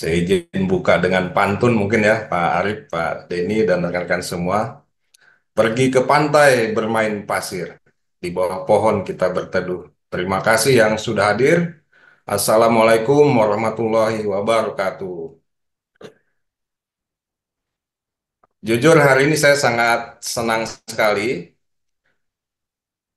Saya izin buka dengan pantun mungkin ya Pak Arif, Pak Denny, dan rekan-rekan semua. Pergi ke pantai bermain pasir. Di bawah pohon kita berteduh. Terima kasih yang sudah hadir. Assalamualaikum warahmatullahi wabarakatuh. Jujur hari ini saya sangat senang sekali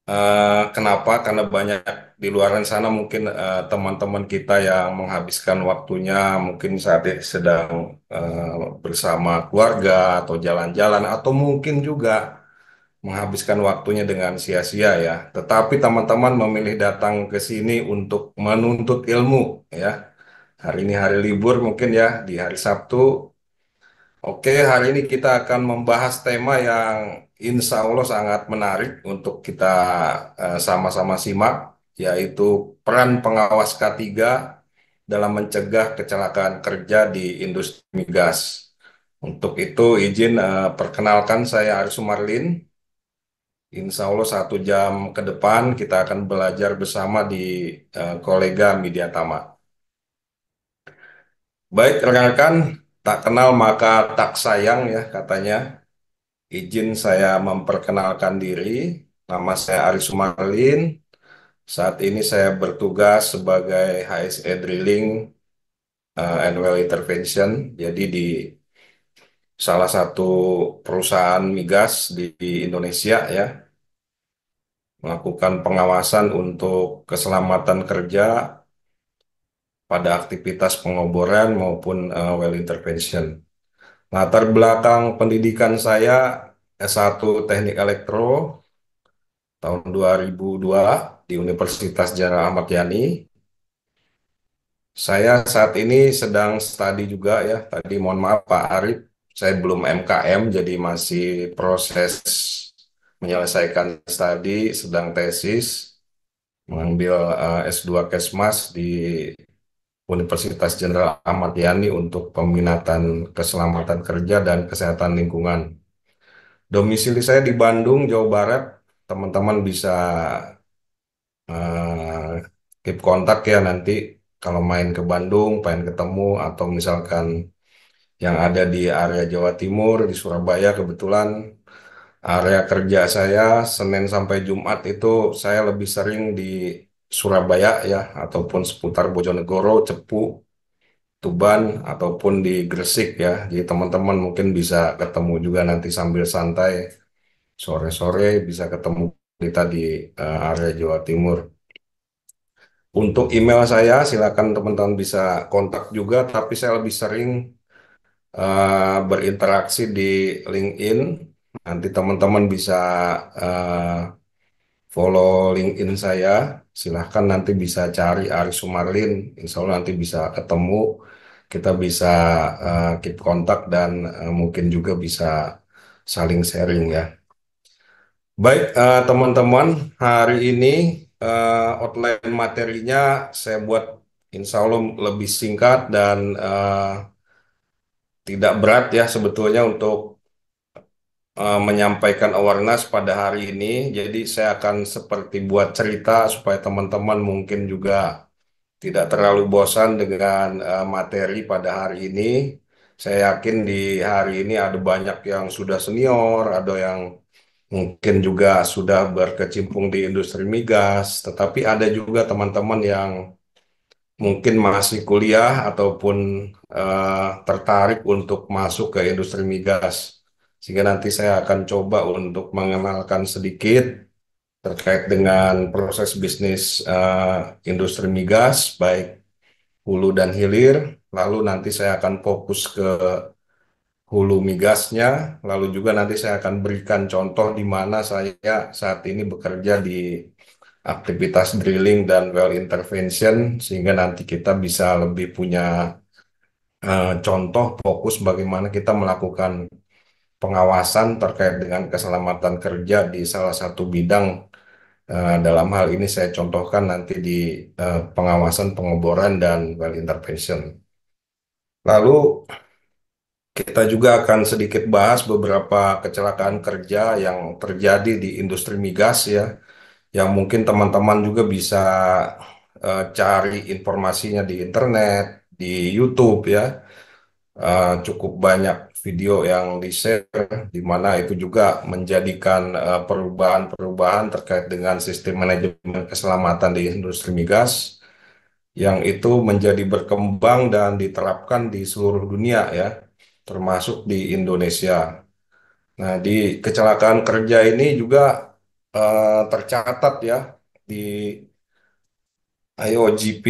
Uh, kenapa? Karena banyak di luar sana mungkin eh, teman-teman uh, kita yang menghabiskan waktunya mungkin saat sedang uh, bersama keluarga atau jalan-jalan atau mungkin juga menghabiskan waktunya dengan sia-sia ya. Tetapi teman-teman memilih datang ke sini untuk menuntut ilmu ya. Hari ini hari libur mungkin ya di hari Sabtu. Oke, hari ini kita akan membahas tema yang insya Allah sangat menarik untuk kita eh, sama-sama simak, yaitu peran pengawas K3 dalam mencegah kecelakaan kerja di industri migas. Untuk itu izin eh, perkenalkan saya Arif Sumarlin. Insya Allah satu jam ke depan kita akan belajar bersama di eh, kolega Media Tama. Baik rekan-rekan, tak kenal maka tak sayang ya katanya. Izin saya memperkenalkan diri, nama saya Ari Sumarlin. Saat ini saya bertugas sebagai HSE Drilling uh, eh, and Well Intervention, jadi di salah satu perusahaan migas di, di Indonesia ya, melakukan pengawasan untuk keselamatan kerja pada aktivitas pengoboran maupun uh, well intervention. Latar belakang pendidikan saya S1 Teknik Elektro tahun 2002 di Universitas Jara Ahmad Yani. Saya saat ini sedang studi juga ya. Tadi mohon maaf Pak Arif, saya belum MKM jadi masih proses menyelesaikan studi, sedang tesis mengambil uh, eh, S2 Kesmas di Universitas Jenderal Ahmad Yani untuk peminatan keselamatan kerja dan kesehatan lingkungan. Domisili saya di Bandung, Jawa Barat. Teman-teman bisa uh, keep kontak ya nanti kalau main ke Bandung, pengen ketemu atau misalkan yang ada di area Jawa Timur di Surabaya kebetulan area kerja saya Senin sampai Jumat itu saya lebih sering di Surabaya ya ataupun seputar Bojonegoro, Cepu, Tuban ataupun di Gresik ya. Jadi teman-teman mungkin bisa ketemu juga nanti sambil santai sore-sore bisa ketemu kita di uh, area Jawa Timur. Untuk email saya silakan teman-teman bisa kontak juga tapi saya lebih sering uh, berinteraksi di LinkedIn. Nanti teman-teman bisa uh, follow LinkedIn saya silahkan nanti bisa cari Aris Sumarlin insya Allah nanti bisa ketemu kita bisa uh, keep kontak dan uh, mungkin juga bisa saling sharing ya baik teman eh, teman-teman hari ini uh, outline materinya saya buat insya Allah lebih singkat dan uh, tidak berat ya sebetulnya untuk uh, menyampaikan awareness pada hari ini. Jadi saya akan seperti buat cerita supaya teman-teman mungkin juga tidak terlalu bosan dengan uh, materi pada hari ini. Saya yakin di hari ini ada banyak yang sudah senior, ada yang mungkin juga sudah berkecimpung di industri migas, tetapi ada juga teman-teman yang mungkin masih kuliah ataupun uh, tertarik untuk masuk ke industri migas sehingga nanti saya akan coba untuk mengenalkan sedikit terkait dengan proses bisnis uh, industri migas baik hulu dan hilir lalu nanti saya akan fokus ke hulu migasnya lalu juga nanti saya akan berikan contoh di mana saya saat ini bekerja di aktivitas drilling dan well intervention sehingga nanti kita bisa lebih punya uh, contoh fokus bagaimana kita melakukan pengawasan terkait dengan keselamatan kerja di salah satu bidang eh, dalam hal ini saya contohkan nanti di eh, pengawasan pengeboran dan well intervention. Lalu kita juga akan sedikit bahas beberapa kecelakaan kerja yang terjadi di industri migas ya, yang mungkin teman-teman juga bisa eh, cari informasinya di internet, di YouTube ya. cukup banyak video yang di-share, di mana itu juga menjadikan eh, perubahan-perubahan terkait dengan sistem manajemen keselamatan di industri migas yang itu menjadi berkembang dan diterapkan di seluruh dunia ya, termasuk di Indonesia. Nah, di kecelakaan kerja ini juga uh, tercatat ya di IOGP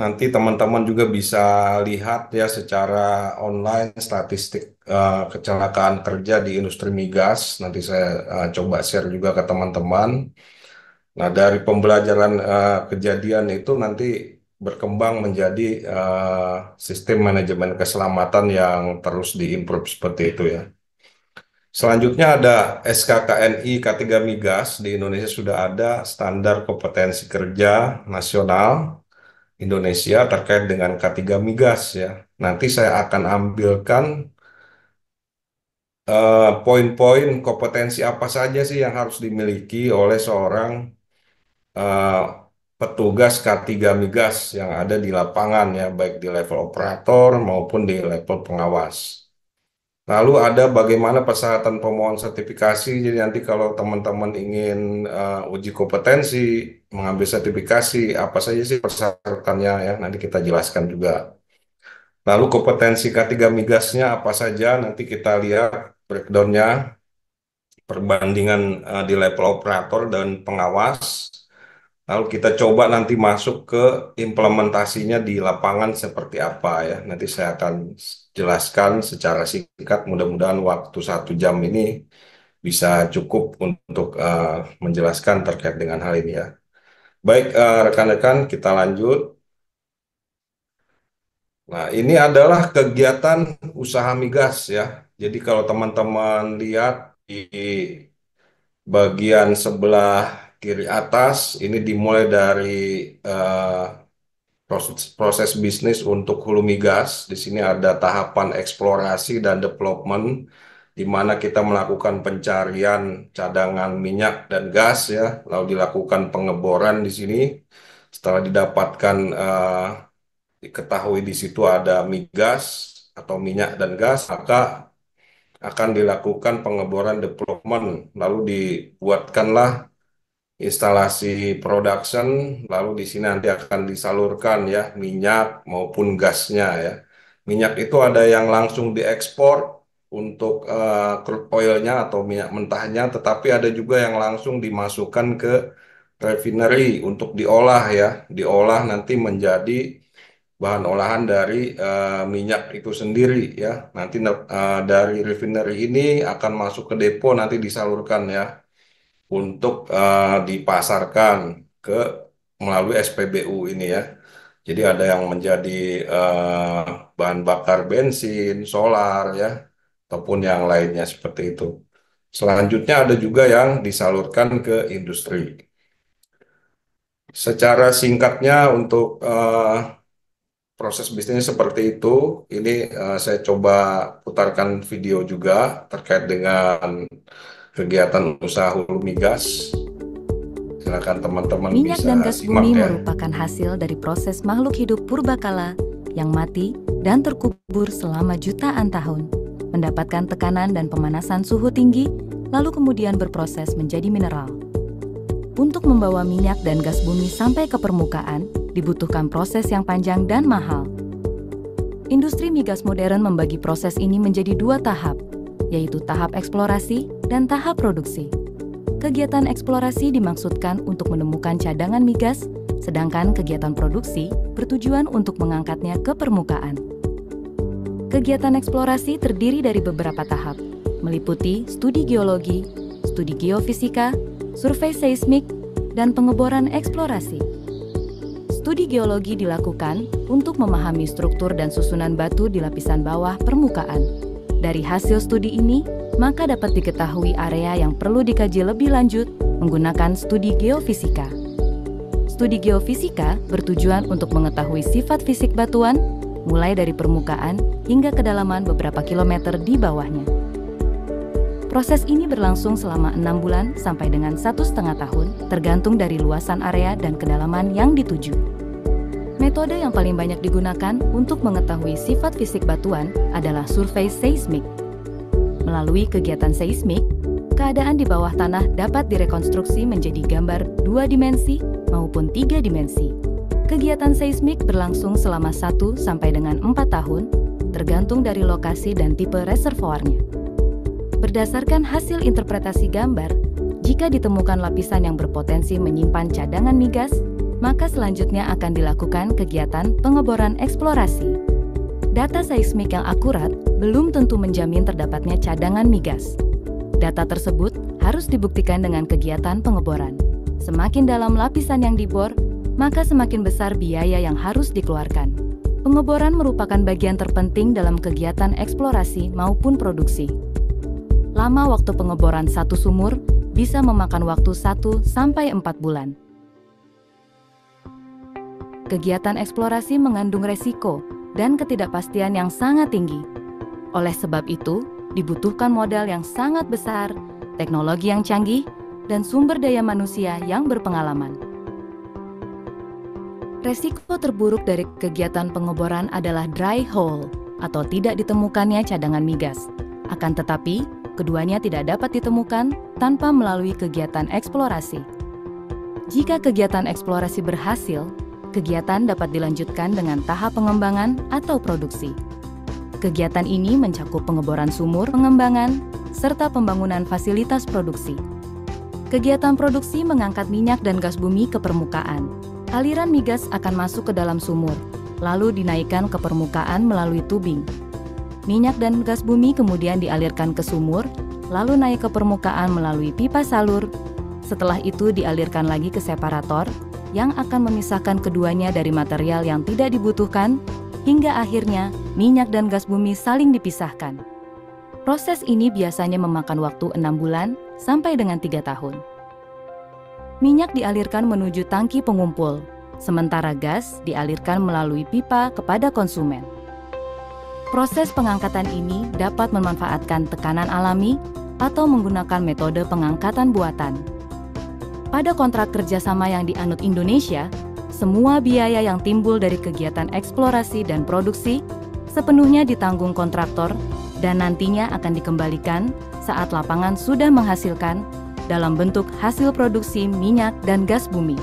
Nanti teman-teman juga bisa lihat ya secara online statistik uh, kecelakaan kerja di industri migas. Nanti saya uh, coba share juga ke teman-teman. Nah, dari pembelajaran uh, kejadian itu nanti berkembang menjadi uh, sistem manajemen keselamatan yang terus diimprove seperti itu ya. Selanjutnya ada SKKNI K3 Migas di Indonesia sudah ada standar kompetensi kerja nasional Indonesia terkait dengan K3 migas ya. Nanti saya akan ambilkan eh, poin-poin uh, kompetensi apa saja sih yang harus dimiliki oleh seorang uh, petugas K3 migas yang ada di lapangan ya, baik di level operator maupun di level pengawas. Lalu ada bagaimana persyaratan pemohon sertifikasi. Jadi nanti kalau teman-teman ingin uh, uji kompetensi, mengambil sertifikasi, apa saja sih persyaratannya ya, nanti kita jelaskan juga. Lalu kompetensi K3 migasnya apa saja, nanti kita lihat breakdownnya, perbandingan uh, di level operator dan pengawas. Lalu kita coba nanti masuk ke implementasinya di lapangan seperti apa ya. Nanti saya akan jelaskan secara singkat. Mudah-mudahan waktu satu jam ini bisa cukup untuk uh, menjelaskan terkait dengan hal ini ya. Baik eh, rekan-rekan, uh, kita lanjut. Nah, ini adalah kegiatan usaha migas ya. Jadi kalau teman-teman lihat di bagian sebelah kiri atas, ini dimulai dari uh, proses, proses bisnis untuk hulu migas. Di sini ada tahapan eksplorasi dan development di mana kita melakukan pencarian cadangan minyak dan gas ya, lalu dilakukan pengeboran di sini. Setelah didapatkan uh, diketahui di situ ada migas atau minyak dan gas, maka akan dilakukan pengeboran development, lalu dibuatkanlah instalasi production, lalu di sini nanti akan disalurkan ya minyak maupun gasnya ya. Minyak itu ada yang langsung diekspor untuk uh, crude oilnya atau minyak mentahnya, tetapi ada juga yang langsung dimasukkan ke refinery untuk diolah ya, diolah nanti menjadi bahan olahan dari uh, minyak itu sendiri ya. Nanti uh, dari refinery ini akan masuk ke depo nanti disalurkan ya untuk uh, dipasarkan ke melalui SPBU ini ya. Jadi ada yang menjadi uh, bahan bakar bensin, solar ya, ataupun yang lainnya seperti itu. Selanjutnya ada juga yang disalurkan ke industri. Secara singkatnya untuk uh, proses bisnisnya seperti itu, ini uh, saya coba putarkan video juga terkait dengan kegiatan usaha hulu migas. Silakan teman-teman Minyak dan gas bumi ya. merupakan hasil dari proses makhluk hidup purbakala yang mati dan terkubur selama jutaan tahun, mendapatkan tekanan dan pemanasan suhu tinggi, lalu kemudian berproses menjadi mineral. Untuk membawa minyak dan gas bumi sampai ke permukaan, dibutuhkan proses yang panjang dan mahal. Industri migas modern membagi proses ini menjadi dua tahap, yaitu tahap eksplorasi dan tahap produksi. Kegiatan eksplorasi dimaksudkan untuk menemukan cadangan migas, sedangkan kegiatan produksi bertujuan untuk mengangkatnya ke permukaan. Kegiatan eksplorasi terdiri dari beberapa tahap, meliputi studi geologi, studi geofisika, survei seismik, dan pengeboran eksplorasi. Studi geologi dilakukan untuk memahami struktur dan susunan batu di lapisan bawah permukaan, dari hasil studi ini, maka dapat diketahui area yang perlu dikaji lebih lanjut menggunakan studi geofisika. Studi geofisika bertujuan untuk mengetahui sifat fisik batuan, mulai dari permukaan hingga kedalaman beberapa kilometer di bawahnya. Proses ini berlangsung selama enam bulan sampai dengan satu setengah tahun, tergantung dari luasan area dan kedalaman yang dituju. Metode yang paling banyak digunakan untuk mengetahui sifat fisik batuan adalah survei seismik. Melalui kegiatan seismik, keadaan di bawah tanah dapat direkonstruksi menjadi gambar dua dimensi maupun tiga dimensi. Kegiatan seismik berlangsung selama satu sampai dengan empat tahun, tergantung dari lokasi dan tipe reservoirnya. Berdasarkan hasil interpretasi gambar, jika ditemukan lapisan yang berpotensi menyimpan cadangan migas, maka selanjutnya akan dilakukan kegiatan pengeboran eksplorasi. Data seismik yang akurat belum tentu menjamin terdapatnya cadangan migas. Data tersebut harus dibuktikan dengan kegiatan pengeboran. Semakin dalam lapisan yang dibor, maka semakin besar biaya yang harus dikeluarkan. Pengeboran merupakan bagian terpenting dalam kegiatan eksplorasi maupun produksi. Lama waktu pengeboran satu sumur bisa memakan waktu 1 sampai 4 bulan kegiatan eksplorasi mengandung resiko dan ketidakpastian yang sangat tinggi. Oleh sebab itu, dibutuhkan modal yang sangat besar, teknologi yang canggih, dan sumber daya manusia yang berpengalaman. Resiko terburuk dari kegiatan pengeboran adalah dry hole atau tidak ditemukannya cadangan migas. Akan tetapi, keduanya tidak dapat ditemukan tanpa melalui kegiatan eksplorasi. Jika kegiatan eksplorasi berhasil, Kegiatan dapat dilanjutkan dengan tahap pengembangan atau produksi. Kegiatan ini mencakup pengeboran sumur, pengembangan, serta pembangunan fasilitas produksi. Kegiatan produksi mengangkat minyak dan gas bumi ke permukaan. Aliran migas akan masuk ke dalam sumur, lalu dinaikkan ke permukaan melalui tubing. Minyak dan gas bumi kemudian dialirkan ke sumur, lalu naik ke permukaan melalui pipa salur. Setelah itu dialirkan lagi ke separator, yang akan memisahkan keduanya dari material yang tidak dibutuhkan, hingga akhirnya minyak dan gas bumi saling dipisahkan. Proses ini biasanya memakan waktu enam bulan sampai dengan tiga tahun. Minyak dialirkan menuju tangki pengumpul, sementara gas dialirkan melalui pipa kepada konsumen. Proses pengangkatan ini dapat memanfaatkan tekanan alami atau menggunakan metode pengangkatan buatan pada kontrak kerjasama yang dianut Indonesia, semua biaya yang timbul dari kegiatan eksplorasi dan produksi sepenuhnya ditanggung kontraktor dan nantinya akan dikembalikan saat lapangan sudah menghasilkan dalam bentuk hasil produksi minyak dan gas bumi.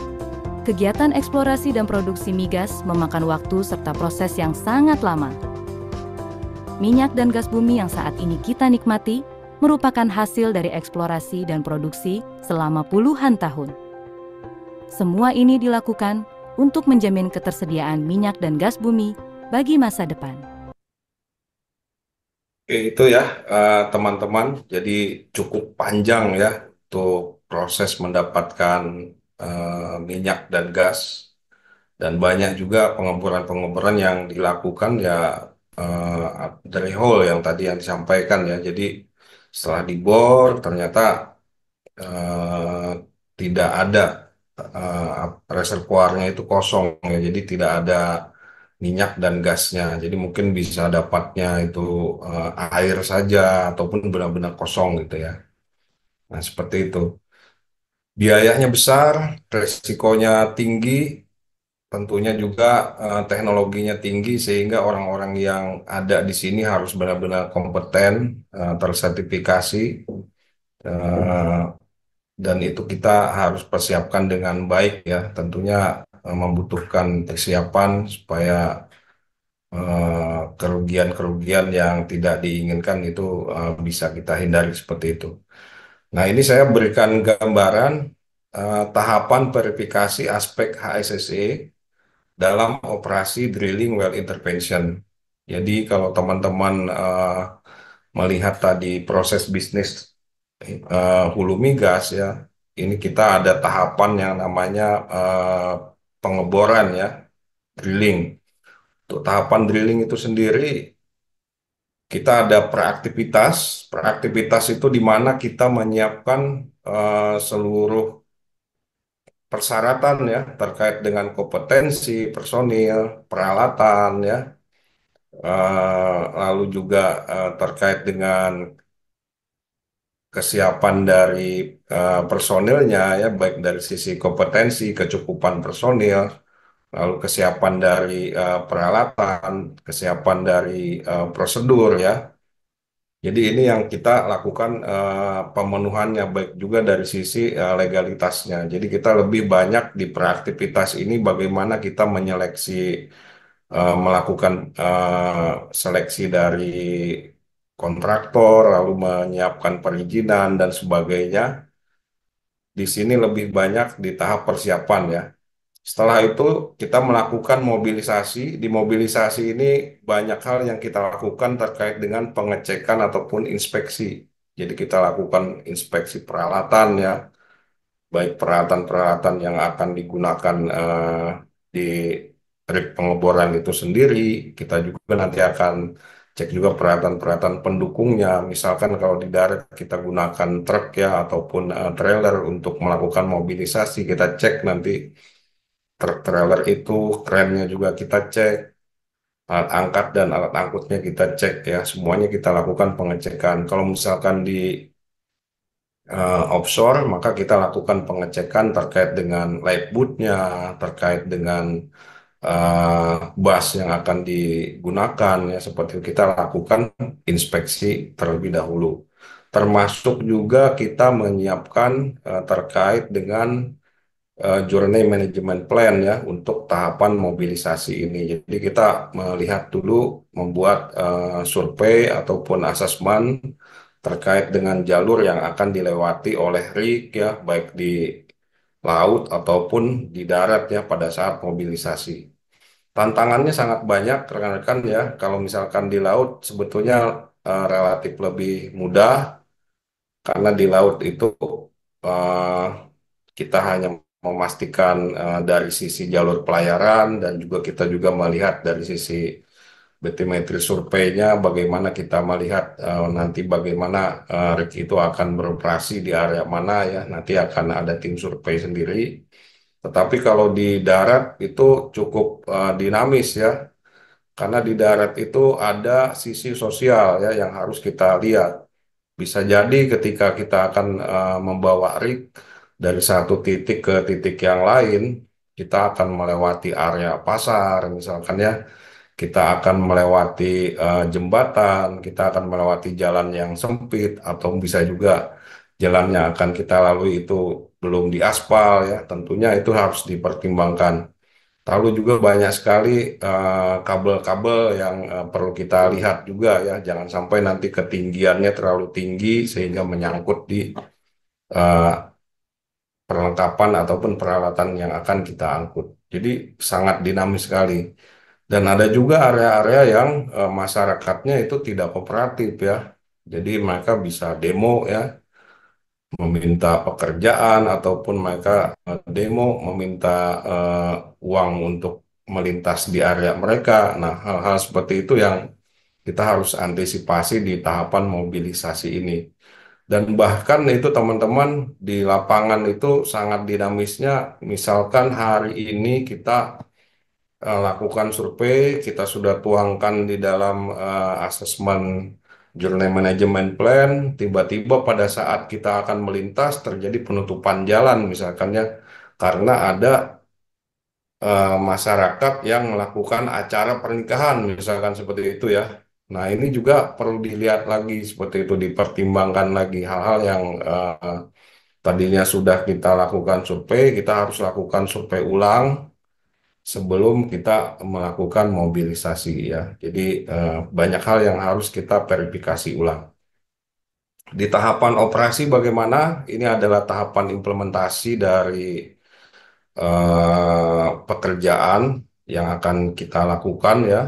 Kegiatan eksplorasi dan produksi migas memakan waktu serta proses yang sangat lama. Minyak dan gas bumi yang saat ini kita nikmati merupakan hasil dari eksplorasi dan produksi selama puluhan tahun. Semua ini dilakukan untuk menjamin ketersediaan minyak dan gas bumi bagi masa depan. Oke, itu ya eh, teman-teman. Uh, Jadi cukup panjang ya untuk proses mendapatkan uh, minyak dan gas. Dan banyak juga pengemburan-pengemburan yang dilakukan ya uh, dari hall yang tadi yang disampaikan ya. Jadi setelah dibor ternyata uh, tidak ada uh, reservoirnya itu kosong ya jadi tidak ada minyak dan gasnya jadi mungkin bisa dapatnya itu uh, air saja ataupun benar-benar kosong gitu ya nah seperti itu biayanya besar resikonya tinggi tentunya juga eh, teknologinya tinggi sehingga orang-orang yang ada di sini harus benar-benar kompeten, eh, tersertifikasi, eh, dan itu kita harus persiapkan dengan baik ya. Tentunya eh, membutuhkan persiapan supaya eh, kerugian-kerugian uh, yang tidak diinginkan itu uh, bisa kita hindari seperti itu. Nah ini saya berikan gambaran Uh, tahapan verifikasi aspek HSSE dalam operasi drilling well intervention. Jadi kalau teman-teman uh, melihat tadi proses bisnis uh, hulu migas ya, ini kita ada tahapan yang namanya uh, pengeboran ya, drilling. Untuk tahapan drilling itu sendiri kita ada praaktivitas. Praaktivitas itu di mana kita menyiapkan uh, seluruh persyaratan ya terkait dengan kompetensi personil, peralatan ya, e, lalu juga e, terkait dengan kesiapan dari e, personilnya ya, baik dari sisi kompetensi, kecukupan personil, lalu kesiapan dari uh, peralatan, kesiapan dari uh, prosedur ya, jadi ini yang kita lakukan uh, pemenuhannya baik juga dari sisi uh, legalitasnya. Jadi kita lebih banyak di praktivitas ini bagaimana kita menyeleksi uh, melakukan uh, seleksi dari kontraktor, lalu menyiapkan perizinan dan sebagainya. Di sini lebih banyak di tahap persiapan ya. Setelah itu kita melakukan mobilisasi. Di mobilisasi ini banyak hal yang kita lakukan terkait dengan pengecekan ataupun inspeksi. Jadi kita lakukan inspeksi peralatan ya, baik peralatan-peralatan yang akan digunakan uh, di trip pengeboran itu sendiri. Kita juga nanti akan cek juga peralatan-peralatan pendukungnya. Misalkan kalau di darat kita gunakan truk ya ataupun uh, trailer untuk melakukan mobilisasi, kita cek nanti truk trailer itu kerennya juga kita cek alat angkat dan alat angkutnya kita cek ya semuanya kita lakukan pengecekan kalau misalkan di uh, offshore maka kita lakukan pengecekan terkait dengan light bootnya terkait dengan uh, bus yang akan digunakan ya seperti itu kita lakukan inspeksi terlebih dahulu termasuk juga kita menyiapkan uh, terkait dengan uh, journey management plan ya untuk tahapan mobilisasi ini. Jadi kita melihat dulu membuat uh, survei ataupun asesmen terkait dengan jalur yang akan dilewati oleh RIG ya baik di laut ataupun di darat ya pada saat mobilisasi. Tantangannya sangat banyak rekan-rekan ya kalau misalkan di laut sebetulnya uh, relatif lebih mudah karena di laut itu uh, kita hanya memastikan uh, dari sisi jalur pelayaran dan juga kita juga melihat dari sisi betimetri surveinya bagaimana kita melihat uh, nanti bagaimana uh, itu akan beroperasi di area mana ya nanti akan ada tim survei sendiri tetapi kalau di darat itu cukup uh, dinamis ya karena di darat itu ada sisi sosial ya yang harus kita lihat bisa jadi ketika kita akan uh, membawa rig dari satu titik ke titik yang lain kita akan melewati area pasar misalkan ya kita akan melewati uh, jembatan kita akan melewati jalan yang sempit atau bisa juga jalannya akan kita lalui itu belum diaspal ya tentunya itu harus dipertimbangkan lalu juga banyak sekali eh, kabel-kabel uh, yang uh, perlu kita lihat juga ya jangan sampai nanti ketinggiannya terlalu tinggi sehingga menyangkut di uh, perlengkapan ataupun peralatan yang akan kita angkut. Jadi sangat dinamis sekali. Dan ada juga area-area yang e, masyarakatnya itu tidak kooperatif ya. Jadi mereka bisa demo ya, meminta pekerjaan ataupun mereka eh, demo meminta e, uang untuk melintas di area mereka. Nah, hal-hal seperti itu yang kita harus antisipasi di tahapan mobilisasi ini dan bahkan itu teman-teman di lapangan itu sangat dinamisnya misalkan hari ini kita uh, lakukan survei kita sudah tuangkan di dalam uh, asesmen Journey Management Plan tiba-tiba pada saat kita akan melintas terjadi penutupan jalan misalkannya karena ada eh, masyarakat yang melakukan acara pernikahan misalkan seperti itu ya Nah, ini juga perlu dilihat lagi seperti itu dipertimbangkan lagi hal-hal yang uh, tadinya sudah kita lakukan survei, kita harus lakukan survei ulang sebelum kita melakukan mobilisasi ya. Jadi uh, banyak hal yang harus kita verifikasi ulang. Di tahapan operasi bagaimana? Ini adalah tahapan implementasi dari uh, pekerjaan yang akan kita lakukan ya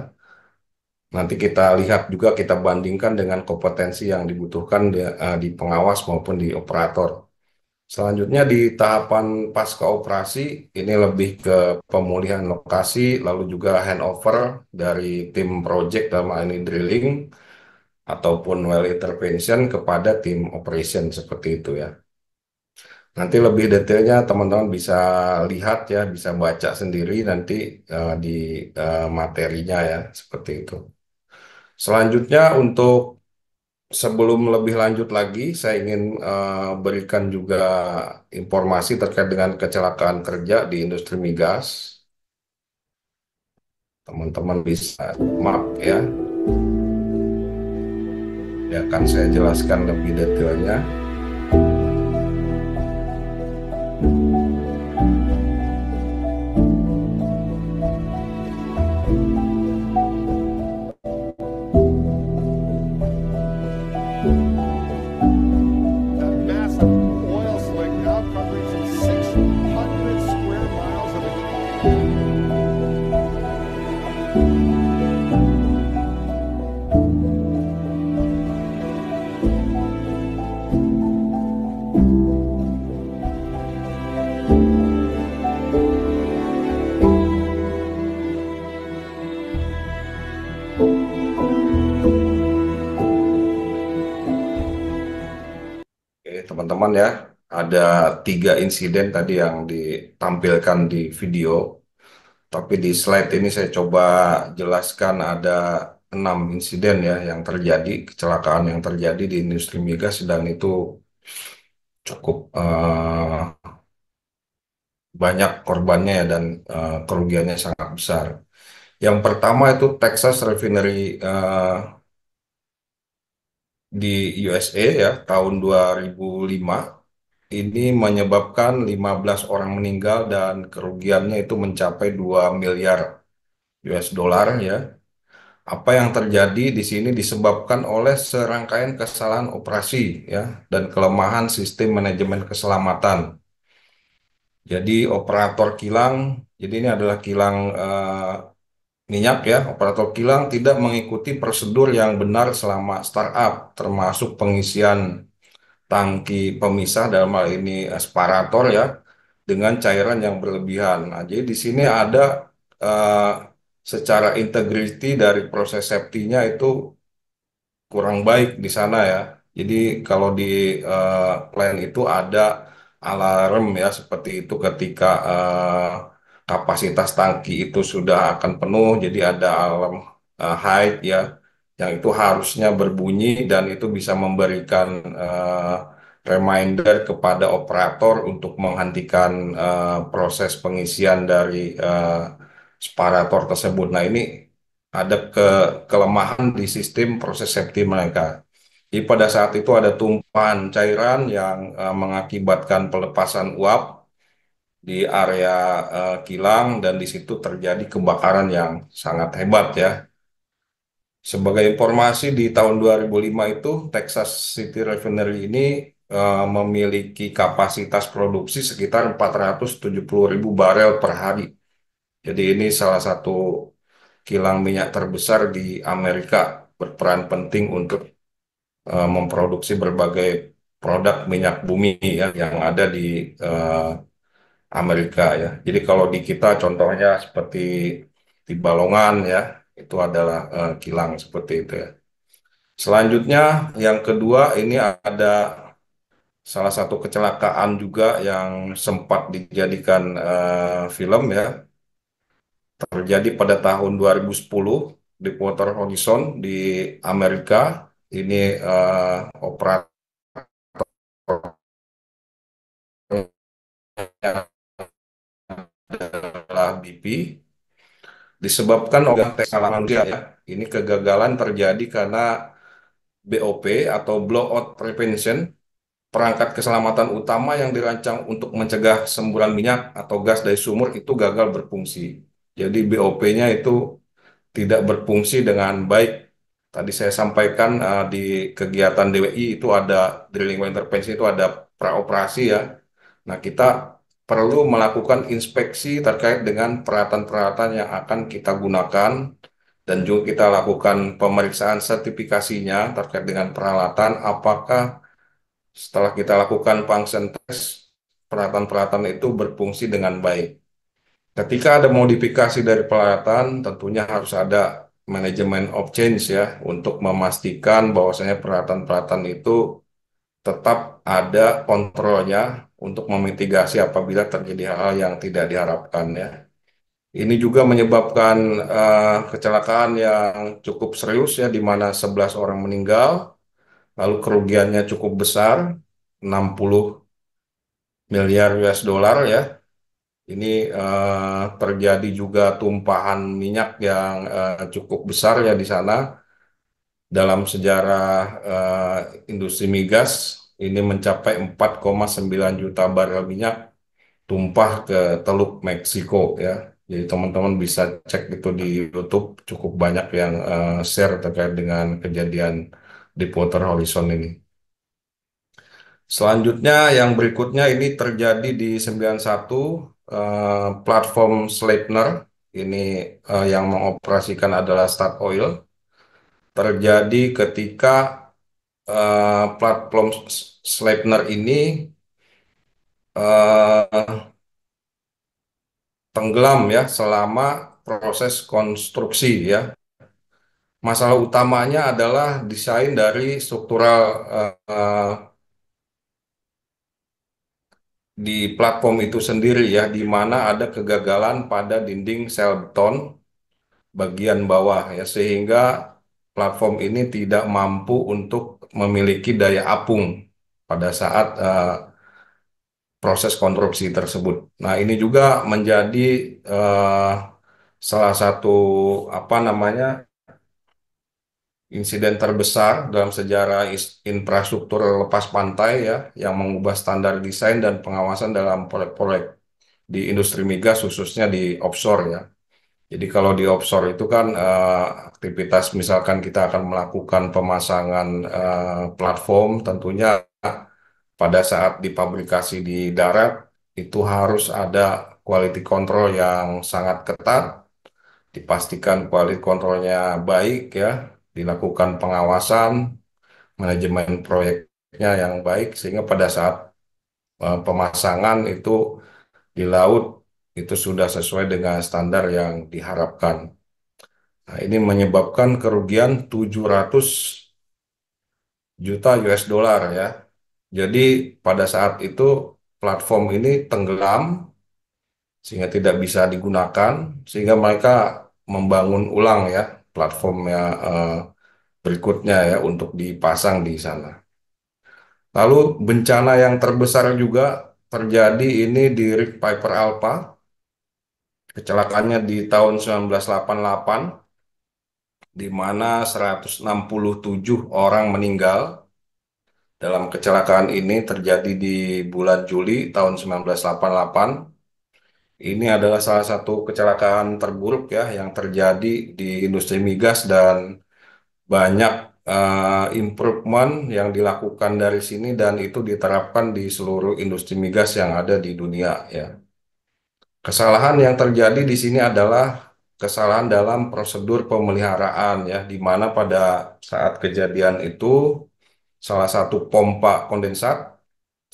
Nanti kita lihat juga kita bandingkan dengan kompetensi yang dibutuhkan di, uh, di pengawas maupun di operator. Selanjutnya di tahapan pasca operasi ini lebih ke pemulihan lokasi lalu juga handover dari tim project dalam ini drilling ataupun well intervention kepada tim operation seperti itu ya. Nanti lebih detailnya teman-teman bisa lihat ya, bisa baca sendiri nanti uh, di uh, materinya ya seperti itu. Selanjutnya untuk sebelum lebih lanjut lagi, saya ingin uh, berikan juga informasi terkait dengan kecelakaan kerja di industri migas. Teman-teman bisa map ya. Ya akan saya jelaskan lebih detailnya. teman-teman ya, ada tiga insiden tadi yang ditampilkan di video. Tapi di slide ini saya coba jelaskan ada enam insiden ya yang terjadi, kecelakaan yang terjadi di industri migas dan itu cukup uh, banyak korbannya ya dan uh, kerugiannya sangat besar. Yang pertama itu Texas Refinery uh, di USA ya tahun 2005 ini menyebabkan 15 orang meninggal dan kerugiannya itu mencapai 2 miliar US dollar ya. Apa yang terjadi di sini disebabkan oleh serangkaian kesalahan operasi ya dan kelemahan sistem manajemen keselamatan. Jadi operator kilang, jadi ini adalah kilang eh, minyak ya operator kilang tidak mengikuti prosedur yang benar selama startup termasuk pengisian tangki pemisah dalam hal ini separator ya dengan cairan yang berlebihan. Nah, jadi di sini ada uh, secara integriti dari proses safety-nya itu kurang baik di sana ya. Jadi kalau di uh, plan itu ada alarm ya seperti itu ketika uh, kapasitas tangki itu sudah akan penuh, jadi ada alarm uh, high ya, yang itu harusnya berbunyi dan itu bisa memberikan uh, reminder kepada operator untuk menghentikan uh, proses pengisian dari uh, separator tersebut. Nah ini ada ke kelemahan di sistem proses safety mereka. Jadi pada saat itu ada tumpahan cairan yang uh, mengakibatkan pelepasan uap di area uh, kilang dan di situ terjadi kebakaran yang sangat hebat ya. Sebagai informasi di tahun 2005 itu Texas City Refinery ini uh, memiliki kapasitas produksi sekitar 470 ribu barel per hari. Jadi ini salah satu kilang minyak terbesar di Amerika berperan penting untuk uh, memproduksi berbagai produk minyak bumi ya yang ada di uh, Amerika ya. Jadi kalau di kita contohnya seperti di Balongan ya, itu adalah uh, kilang seperti itu ya. Selanjutnya yang kedua ini ada salah satu kecelakaan juga yang sempat dijadikan uh, film ya. Terjadi pada tahun 2010 di Water Horizon di Amerika. Ini uh, operator adalah BP disebabkan oleh kesalahan manusia ya. Ini kegagalan terjadi karena BOP atau blowout prevention perangkat keselamatan utama yang dirancang untuk mencegah semburan minyak atau gas dari sumur itu gagal berfungsi. Jadi BOP-nya itu tidak berfungsi dengan baik. Tadi saya sampaikan uh, di kegiatan DWI itu ada drilling well intervention itu ada praoperasi ya. Nah, kita perlu melakukan inspeksi terkait dengan peralatan-peralatan yang akan kita gunakan dan juga kita lakukan pemeriksaan sertifikasinya terkait dengan peralatan apakah setelah kita lakukan function test peralatan-peralatan itu berfungsi dengan baik. Ketika ada modifikasi dari peralatan tentunya harus ada manajemen of change ya untuk memastikan bahwasanya peralatan-peralatan itu tetap ada kontrolnya untuk memitigasi apabila terjadi hal yang tidak diharapkan ya. Ini juga menyebabkan uh, kecelakaan yang cukup serius ya di mana 11 orang meninggal lalu kerugiannya cukup besar 60 miliar US dollar ya. Ini uh, terjadi juga tumpahan minyak yang uh, cukup besar ya di sana dalam sejarah uh, industri migas ini mencapai 4,9 juta barel minyak tumpah ke Teluk Meksiko ya. Jadi teman-teman bisa cek itu di YouTube cukup banyak yang uh, share terkait dengan kejadian di Water Horizon ini. Selanjutnya yang berikutnya ini terjadi di 91 uh, eh, platform Sleipner ini uh, yang mengoperasikan adalah Start Oil terjadi ketika uh, platform Sleipner ini uh, tenggelam ya selama proses konstruksi ya. Masalah utamanya adalah desain dari struktural uh, di platform itu sendiri ya, di mana ada kegagalan pada dinding sel beton bagian bawah ya, sehingga platform ini tidak mampu untuk memiliki daya apung pada saat uh, proses konstruksi tersebut. Nah, ini juga menjadi uh, salah satu apa namanya insiden terbesar dalam sejarah infrastruktur lepas pantai ya yang mengubah standar desain dan pengawasan dalam proyek-proyek di industri migas khususnya di offshore ya. Jadi kalau di offshore itu kan uh, aktivitas misalkan kita akan melakukan pemasangan uh, platform tentunya pada saat dipublikasi di darat itu harus ada quality control yang sangat ketat, dipastikan quality controlnya baik ya, dilakukan pengawasan, manajemen proyeknya yang baik sehingga pada saat uh, pemasangan itu di laut itu sudah sesuai dengan standar yang diharapkan. Nah, ini menyebabkan kerugian 700 juta US dollar ya. Jadi pada saat itu platform ini tenggelam sehingga tidak bisa digunakan sehingga mereka membangun ulang ya platformnya eh, berikutnya ya untuk dipasang di sana. Lalu bencana yang terbesar juga terjadi ini di Rick Piper Alpha kecelakaannya di tahun 1988 di mana 167 orang meninggal. Dalam kecelakaan ini terjadi di bulan Juli tahun 1988. Ini adalah salah satu kecelakaan terburuk ya yang terjadi di industri migas dan banyak uh, improvement yang dilakukan dari sini dan itu diterapkan di seluruh industri migas yang ada di dunia ya. Kesalahan yang terjadi di sini adalah kesalahan dalam prosedur pemeliharaan ya, di mana pada saat kejadian itu salah satu pompa kondensat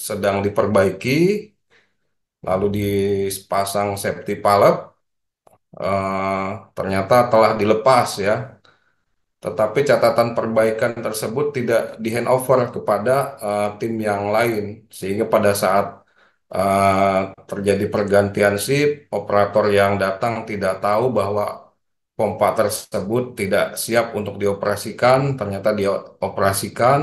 sedang diperbaiki, lalu dipasang safety valve, e, eh, ternyata telah dilepas ya. Tetapi catatan perbaikan tersebut tidak di handover kepada uh, tim yang lain, sehingga pada saat Eh, terjadi pergantian sip, operator yang datang tidak tahu bahwa pompa tersebut tidak siap untuk dioperasikan, ternyata dioperasikan,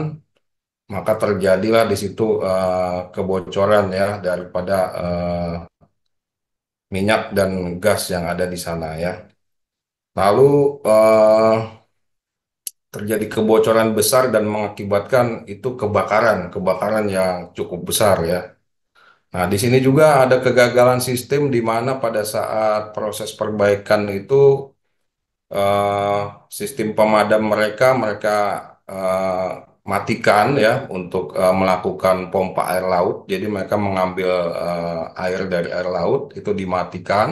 maka terjadilah di situ uh, kebocoran ya daripada uh, minyak dan gas yang ada di sana ya. Lalu uh, terjadi kebocoran besar dan mengakibatkan itu kebakaran, kebakaran yang cukup besar ya. Nah, di sini juga ada kegagalan sistem di mana pada saat proses perbaikan itu uh, sistem pemadam mereka mereka uh, matikan ya untuk uh, melakukan pompa air laut. Jadi mereka mengambil uh, air dari air laut itu dimatikan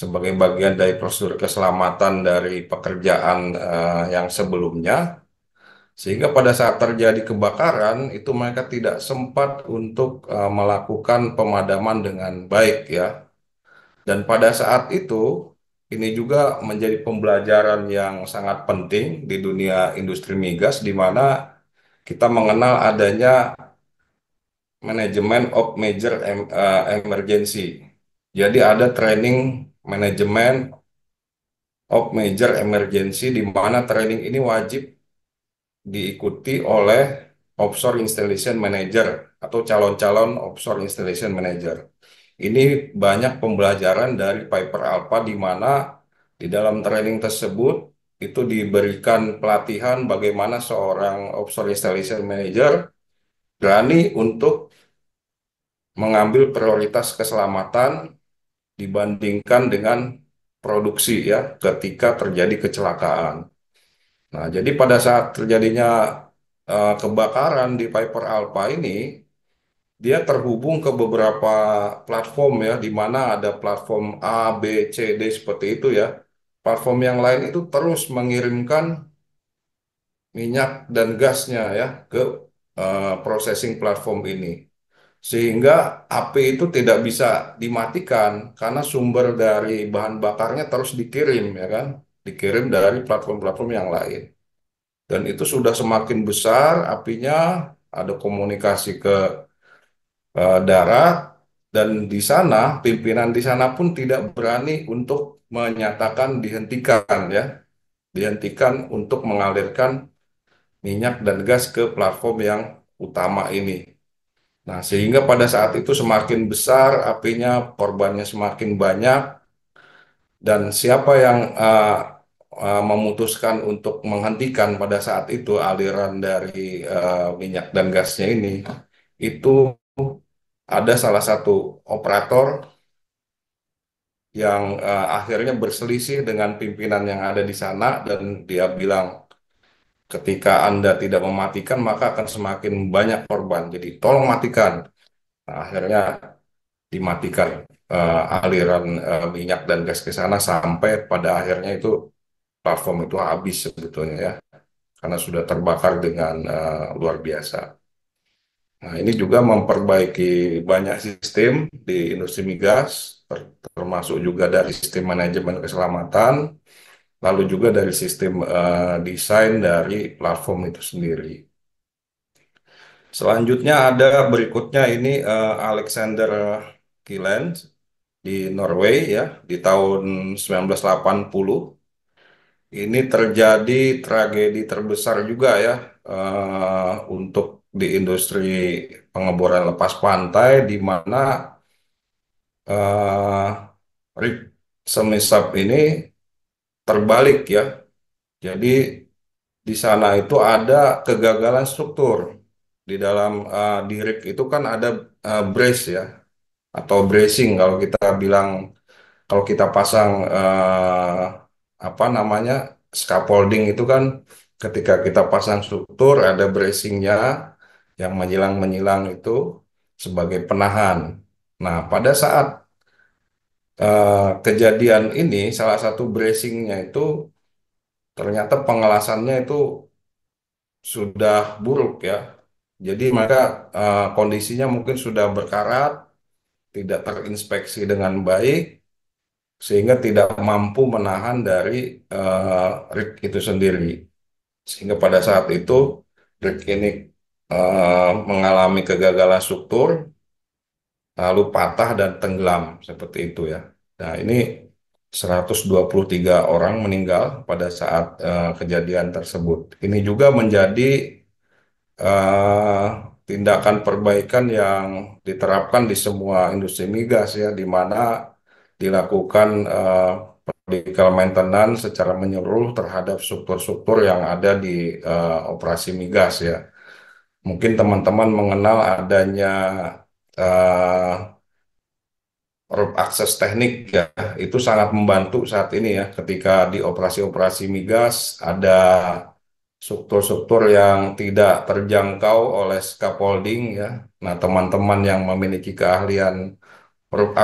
sebagai bagian dari prosedur keselamatan dari pekerjaan uh, yang sebelumnya sehingga pada saat terjadi kebakaran itu mereka tidak sempat untuk uh, melakukan pemadaman dengan baik ya. Dan pada saat itu ini juga menjadi pembelajaran yang sangat penting di dunia industri migas di mana kita mengenal adanya manajemen of major eh, emergency. Jadi ada training manajemen of major emergency di mana training ini wajib diikuti oleh offshore installation manager atau calon-calon offshore installation manager. Ini banyak pembelajaran dari Piper Alpha di mana di dalam training tersebut itu diberikan pelatihan bagaimana seorang offshore installation manager berani untuk mengambil prioritas keselamatan dibandingkan dengan produksi ya ketika terjadi kecelakaan. Nah, jadi pada saat terjadinya uh, kebakaran di Piper Alpha ini, dia terhubung ke beberapa platform ya, di mana ada platform A, B, C, D seperti itu ya. Platform yang lain itu terus mengirimkan minyak dan gasnya ya ke uh, processing platform ini. Sehingga api itu tidak bisa dimatikan karena sumber dari bahan bakarnya terus dikirim ya kan dikirim dari platform-platform yang lain. Dan itu sudah semakin besar apinya, ada komunikasi ke e, eh, darat, dan di sana pimpinan di sana pun tidak berani untuk menyatakan dihentikan ya, dihentikan untuk mengalirkan minyak dan gas ke platform yang utama ini. Nah, sehingga pada saat itu semakin besar apinya, korbannya semakin banyak, dan siapa yang uh, Eh, memutuskan untuk menghentikan pada saat itu aliran dari uh, minyak dan gasnya ini, itu ada salah satu operator yang uh, akhirnya berselisih dengan pimpinan yang ada di sana dan dia bilang ketika Anda tidak mematikan maka akan semakin banyak korban. Jadi tolong matikan. Nah, akhirnya dimatikan uh, aliran uh, minyak dan gas ke sana sampai pada akhirnya itu platform itu habis sebetulnya ya karena sudah terbakar dengan uh, luar biasa. Nah, ini juga memperbaiki banyak sistem di industri migas, termasuk juga dari sistem manajemen keselamatan, lalu juga dari sistem uh, desain dari platform itu sendiri. Selanjutnya ada berikutnya ini uh, Alexander Kilens di Norway ya di tahun 1980 ini terjadi tragedi terbesar juga ya uh, untuk di industri pengeboran lepas pantai di mana uh, eh, semisap ini terbalik ya. Jadi di sana itu ada kegagalan struktur di dalam uh, di itu kan ada uh, brace ya atau bracing kalau kita bilang kalau kita pasang uh, apa namanya scaffolding itu kan ketika kita pasang struktur ada bracingnya yang menyilang-menyilang itu sebagai penahan. Nah, pada saat uh, kejadian ini salah satu bracingnya itu ternyata pengelasannya itu sudah buruk ya. Jadi maka uh, eh, kondisinya mungkin sudah berkarat, tidak terinspeksi dengan baik, sehingga tidak mampu menahan dari uh, eh, rig itu sendiri. Sehingga pada saat itu rig ini uh, mengalami kegagalan struktur, lalu patah dan tenggelam seperti itu ya. Nah ini 123 orang meninggal pada saat uh, kejadian tersebut. Ini juga menjadi uh, tindakan perbaikan yang diterapkan di semua industri migas ya, di mana dilakukan uh, medical maintenance secara menyeluruh terhadap struktur-struktur yang ada di uh, operasi migas ya. Mungkin teman-teman mengenal adanya uh, eh, rope teknik ya itu sangat membantu saat ini ya ketika di operasi-operasi migas ada struktur-struktur yang tidak terjangkau oleh scaffolding ya. Nah, teman-teman yang memiliki keahlian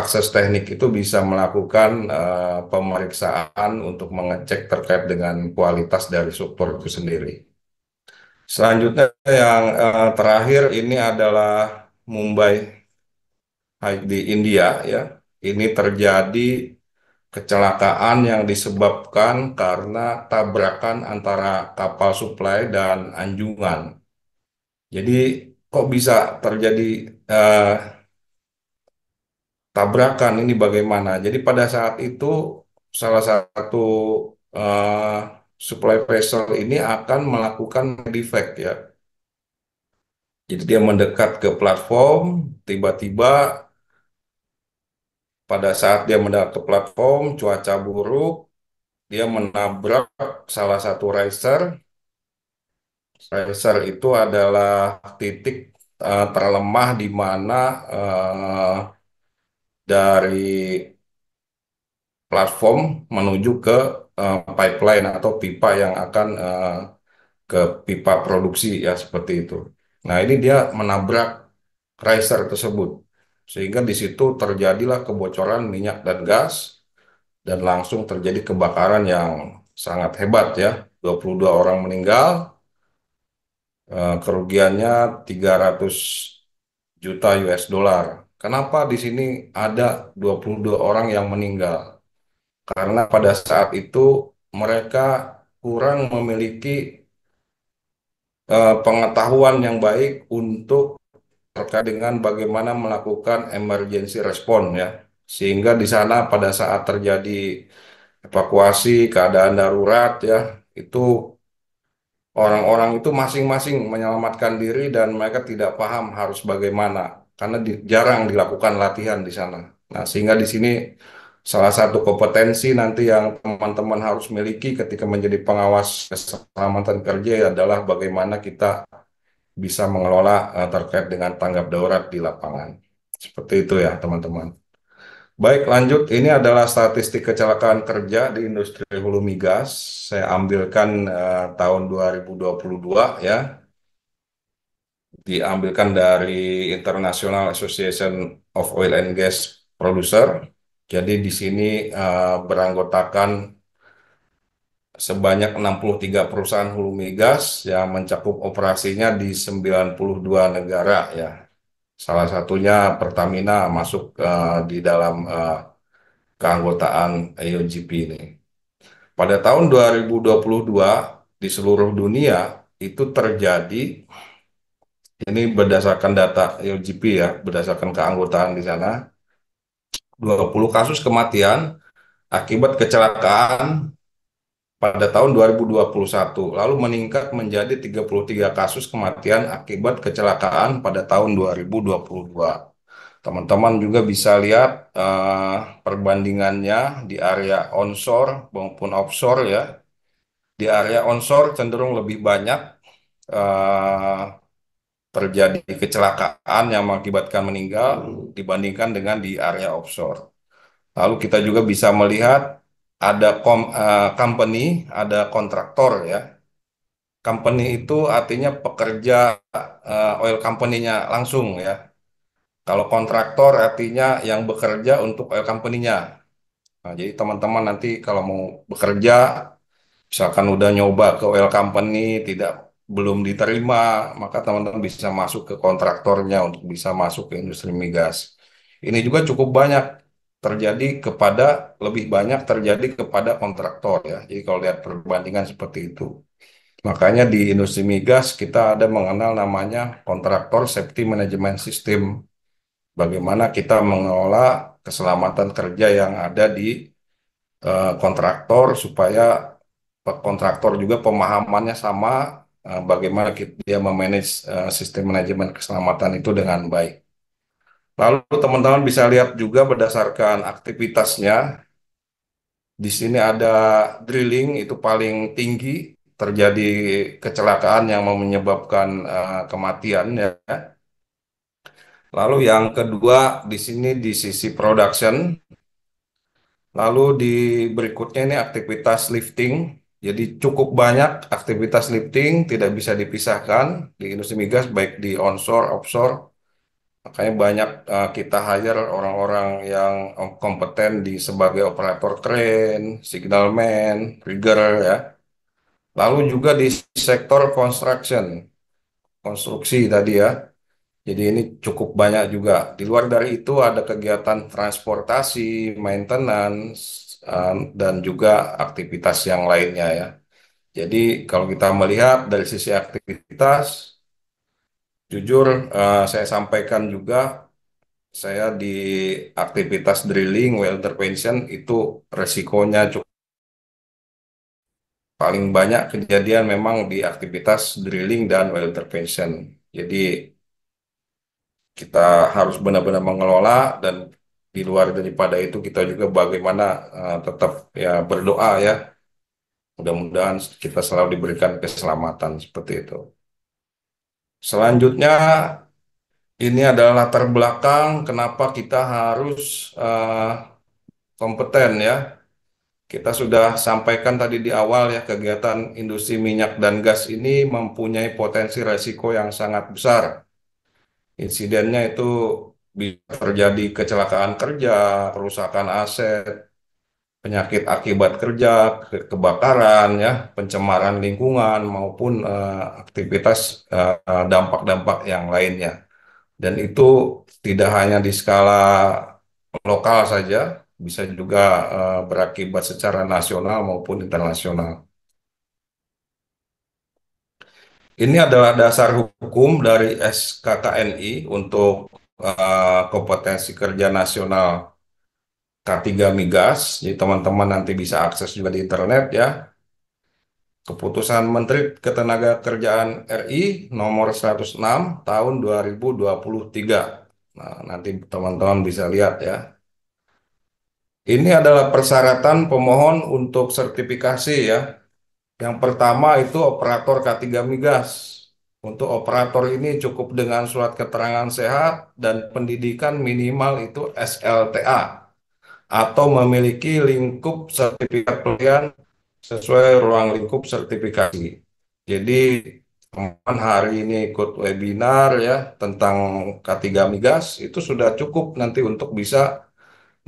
akses teknik itu bisa melakukan uh, pemeriksaan untuk mengecek terkait dengan kualitas dari struktur itu sendiri. Selanjutnya yang uh, terakhir ini adalah Mumbai di India ya. Ini terjadi kecelakaan yang disebabkan karena tabrakan antara kapal suplai dan anjungan. Jadi kok bisa terjadi uh, tabrakan ini bagaimana. Jadi pada saat itu salah satu uh, supply vessel ini akan melakukan defect ya. Jadi dia mendekat ke platform, tiba-tiba pada saat dia mendekat ke platform, cuaca buruk, dia menabrak salah satu riser. Riser itu adalah titik uh, terlemah di mana uh, dari platform menuju ke uh, pipeline atau pipa yang akan uh, ke pipa produksi ya seperti itu. Nah ini dia menabrak riser tersebut sehingga di situ terjadilah kebocoran minyak dan gas dan langsung terjadi kebakaran yang sangat hebat ya 22 orang meninggal eh, kerugiannya 300 juta US dollar Kenapa di sini ada 22 orang yang meninggal? Karena pada saat itu mereka kurang memiliki uh, pengetahuan yang baik untuk terkait dengan bagaimana melakukan emergency response ya. Sehingga di sana pada saat terjadi evakuasi, keadaan darurat ya, itu orang-orang itu masing-masing menyelamatkan diri dan mereka tidak paham harus bagaimana karena di, jarang dilakukan latihan di sana. Nah, sehingga di sini salah satu kompetensi nanti yang teman-teman harus miliki ketika menjadi pengawas keselamatan kerja adalah bagaimana kita bisa mengelola uh, terkait dengan tanggap darurat di lapangan. Seperti itu ya, teman-teman. Baik, lanjut. Ini adalah statistik kecelakaan kerja di industri hulu migas. Saya ambilkan uh, tahun 2022 ya diambilkan dari International Association of Oil and Gas Producer. Jadi di sini uh, beranggotakan sebanyak 63 perusahaan hulu migas yang mencakup operasinya di 92 negara ya. Salah satunya Pertamina masuk uh, di dalam uh, keanggotaan IOGP ini. Pada tahun 2022 di seluruh dunia itu terjadi ini berdasarkan data LGP ya, berdasarkan keanggotaan di sana, 20 kasus kematian akibat kecelakaan pada tahun 2021, lalu meningkat menjadi 33 kasus kematian akibat kecelakaan pada tahun 2022. Teman-teman juga bisa lihat uh, perbandingannya di area onshore maupun offshore ya. Di area onshore cenderung lebih banyak uh, terjadi kecelakaan yang mengakibatkan meninggal dibandingkan dengan di area offshore. Lalu kita juga bisa melihat ada kom, uh, company, ada kontraktor ya. Company itu artinya pekerja uh, oil company-nya langsung ya. Kalau kontraktor artinya yang bekerja untuk oil company-nya. Nah, jadi teman-teman nanti kalau mau bekerja, misalkan udah nyoba ke oil company, tidak belum diterima, maka teman-teman bisa masuk ke kontraktornya untuk bisa masuk ke industri migas. Ini juga cukup banyak terjadi kepada lebih banyak terjadi kepada kontraktor ya. Jadi kalau lihat perbandingan seperti itu. Makanya di industri migas kita ada mengenal namanya kontraktor safety management system. Bagaimana kita mengelola keselamatan kerja yang ada di eh, kontraktor supaya kontraktor juga pemahamannya sama Eh, bagaimana dia memanage eh, sistem manajemen keselamatan itu dengan baik. Lalu teman-teman bisa lihat juga berdasarkan aktivitasnya. Di sini ada drilling itu paling tinggi terjadi kecelakaan yang menyebabkan eh, kematian ya. Lalu yang kedua di sini di sisi production. Lalu di berikutnya ini aktivitas lifting jadi cukup banyak aktivitas lifting tidak bisa dipisahkan di industri migas baik di onshore, offshore. Makanya banyak uh, kita hire orang-orang yang kompeten di sebagai operator train, signalman, rigger ya. Lalu juga di sektor construction, konstruksi tadi ya. Jadi ini cukup banyak juga. Di luar dari itu ada kegiatan transportasi, maintenance, dan juga aktivitas yang lainnya ya. Jadi kalau kita melihat dari sisi aktivitas, jujur eh, saya sampaikan juga saya di aktivitas drilling well intervention itu resikonya cukup paling banyak kejadian memang di aktivitas drilling dan well intervention. Jadi kita harus benar-benar mengelola dan di luar daripada itu kita juga bagaimana uh, tetap ya berdoa ya mudah-mudahan kita selalu diberikan keselamatan seperti itu selanjutnya ini adalah latar belakang kenapa kita harus uh, kompeten ya kita sudah sampaikan tadi di awal ya kegiatan industri minyak dan gas ini mempunyai potensi resiko yang sangat besar insidennya itu bisa terjadi kecelakaan kerja, kerusakan aset, penyakit akibat kerja, kebakaran, ya, pencemaran lingkungan maupun uh, aktivitas eh, dampak-dampak uh, yang lainnya. Dan itu tidak hanya di skala lokal saja, bisa juga uh, berakibat secara nasional maupun internasional. Ini adalah dasar hukum dari SKKNI untuk uh, kompetensi kerja nasional K3 Migas. Jadi teman-teman nanti bisa akses juga di internet ya. Keputusan Menteri Ketenagakerjaan RI nomor 106 tahun 2023. Nah, nanti teman-teman bisa lihat ya. Ini adalah persyaratan pemohon untuk sertifikasi ya. Yang pertama itu operator K3 Migas untuk operator ini cukup dengan surat keterangan sehat dan pendidikan minimal itu SLTA atau memiliki lingkup sertifikat pelayan sesuai ruang lingkup sertifikasi. Jadi teman hari ini ikut webinar ya tentang K3 Migas itu sudah cukup nanti untuk bisa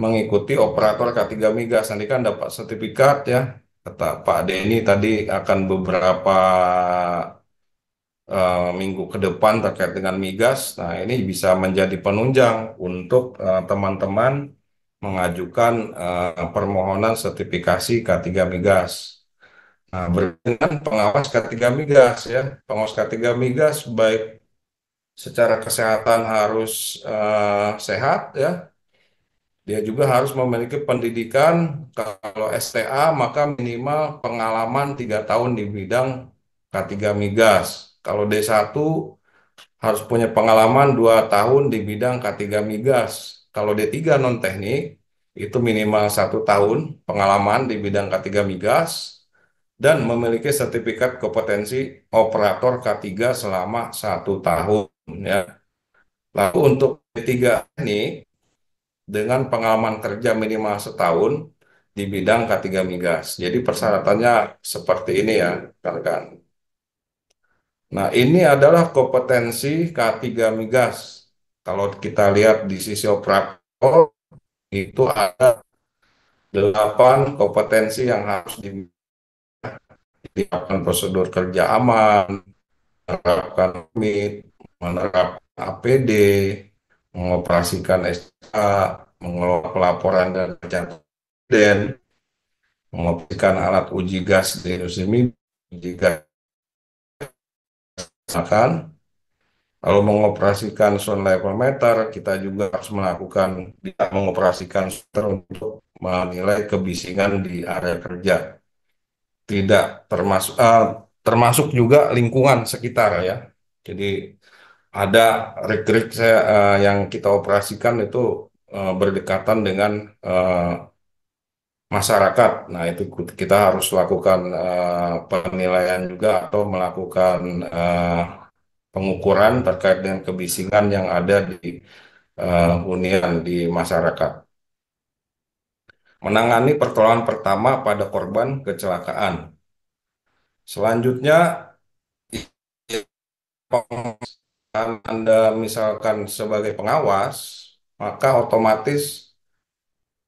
mengikuti operator K3 Migas. Nanti kan dapat sertifikat ya. Kata Pak Denny tadi akan beberapa Eh, minggu ke depan terkait dengan migas. Nah, ini bisa menjadi penunjang untuk eh, teman-teman uh, mengajukan uh, permohonan sertifikasi K3 migas. Nah, berkaitan pengawas K3 migas ya, pengawas K3 migas baik secara kesehatan harus uh, sehat ya. Dia juga harus memiliki pendidikan kalau STA maka minimal pengalaman tiga tahun di bidang K3 migas. Kalau D1 harus punya pengalaman 2 tahun di bidang K3 migas. Kalau D3 non teknik itu minimal satu tahun pengalaman di bidang K3 migas dan memiliki sertifikat kompetensi operator K3 selama satu tahun ya. Lalu untuk D3 ini dengan pengalaman kerja minimal setahun di bidang K3 migas. Jadi persyaratannya seperti ini ya, rekan Nah, ini adalah kompetensi K3 Migas. Kalau kita lihat di sisi operator, itu ada delapan kompetensi yang harus diterapkan prosedur kerja aman, menerapkan MIT, menerapkan APD, mengoperasikan SDA, mengelola pelaporan dan dan mengoperasikan alat uji gas di uji gas misalkan kalau mengoperasikan sound level meter, kita juga harus melakukan kita ya, mengoperasikan meter untuk menilai kebisingan di area kerja. Tidak termasuk uh, termasuk juga lingkungan sekitar ya. Jadi ada rig-rig saya, uh, yang kita operasikan itu uh, berdekatan dengan uh, masyarakat. Nah, itu kita harus lakukan uh, penilaian juga atau melakukan uh, pengukuran terkait dengan kebisingan yang ada di uh, hunian di masyarakat. Menangani pertolongan pertama pada korban kecelakaan. Selanjutnya, Anda misalkan sebagai pengawas, maka otomatis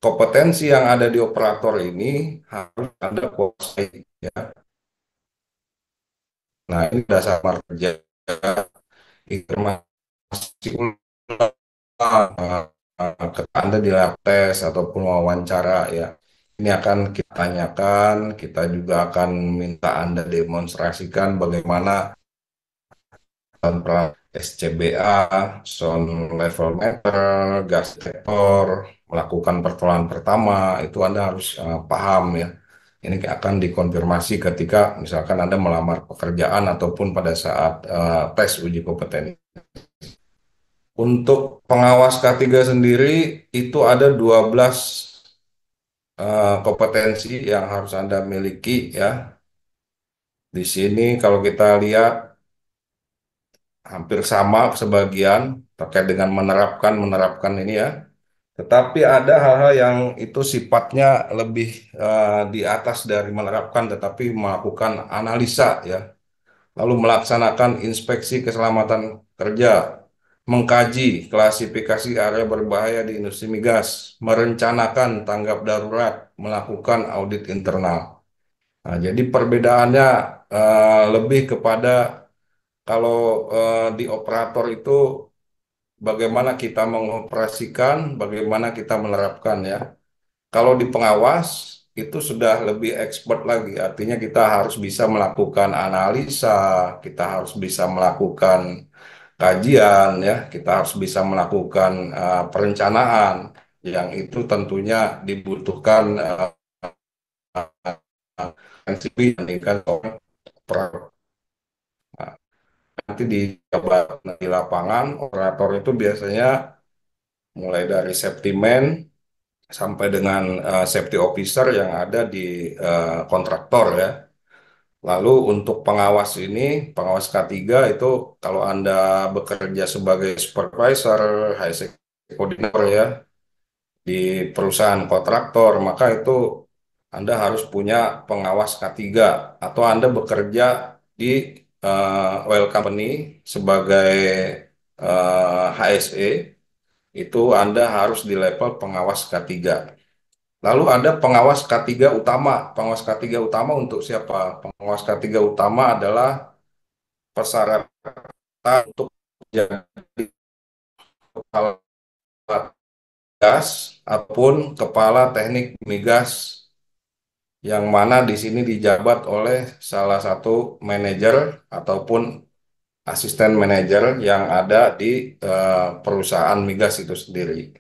kompetensi yang ada di operator ini harus Anda kuasai ya. Nah, ini dasar kerja informasi ulang ke Anda di lab tes ataupun wawancara ya. Ini akan kita tanyakan, kita juga akan minta Anda demonstrasikan bagaimana SCBA, sound level meter, gas detector, melakukan pertolongan pertama itu Anda harus uh, paham ya. Ini akan dikonfirmasi ketika misalkan Anda melamar pekerjaan ataupun pada saat uh, tes uji kompetensi. Untuk pengawas K3 sendiri itu ada 12 uh, eh, kompetensi yang harus Anda miliki ya. Di sini kalau kita lihat hampir sama sebagian terkait dengan menerapkan menerapkan ini ya tetapi ada hal-hal yang itu sifatnya lebih uh, di atas dari menerapkan, tetapi melakukan analisa ya, lalu melaksanakan inspeksi keselamatan kerja, mengkaji klasifikasi area berbahaya di industri migas, merencanakan tanggap darurat, melakukan audit internal. Nah, jadi perbedaannya uh, lebih kepada kalau uh, di operator itu bagaimana kita mengoperasikan, bagaimana kita menerapkan ya. Kalau di pengawas itu sudah lebih expert lagi, artinya kita harus bisa melakukan analisa, kita harus bisa melakukan kajian ya, kita harus bisa melakukan uh, perencanaan yang itu tentunya dibutuhkan uh, uh, uh, uh, nanti di di lapangan operator itu biasanya mulai dari safety man sampai dengan uh, safety officer yang ada di uh, kontraktor ya. Lalu untuk pengawas ini, pengawas K3 itu kalau Anda bekerja sebagai supervisor, high coordinator ya di perusahaan kontraktor, maka itu Anda harus punya pengawas K3 atau Anda bekerja di uh, oil company sebagai uh, eh, HSE itu Anda harus di level pengawas K3. Lalu ada pengawas K3 utama. Pengawas K3 utama untuk siapa? Pengawas K3 utama adalah persyaratan untuk jadi kepala gas ataupun kepala teknik migas yang mana di sini dijabat oleh salah satu manajer ataupun asisten manajer yang ada di uh, perusahaan migas itu sendiri.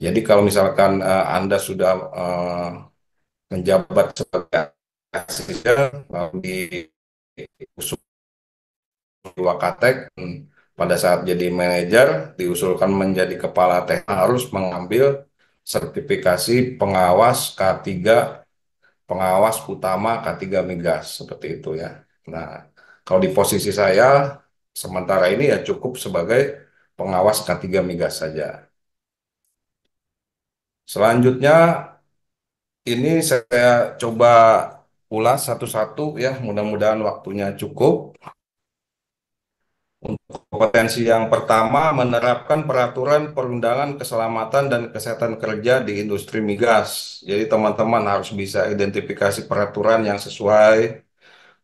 Jadi kalau misalkan uh, Anda sudah uh, menjabat sebagai asisten uh, di usul Wakatek pada saat jadi manajer diusulkan menjadi kepala teknik harus mengambil sertifikasi pengawas K3 pengawas utama K3 Migas seperti itu ya. Nah, kalau di posisi saya sementara ini ya cukup sebagai pengawas K3 Migas saja. Selanjutnya ini saya coba ulas satu-satu ya, mudah-mudahan waktunya cukup. Untuk kompetensi yang pertama, menerapkan peraturan perundangan keselamatan dan kesehatan kerja di industri migas. Jadi teman-teman harus bisa identifikasi peraturan yang sesuai,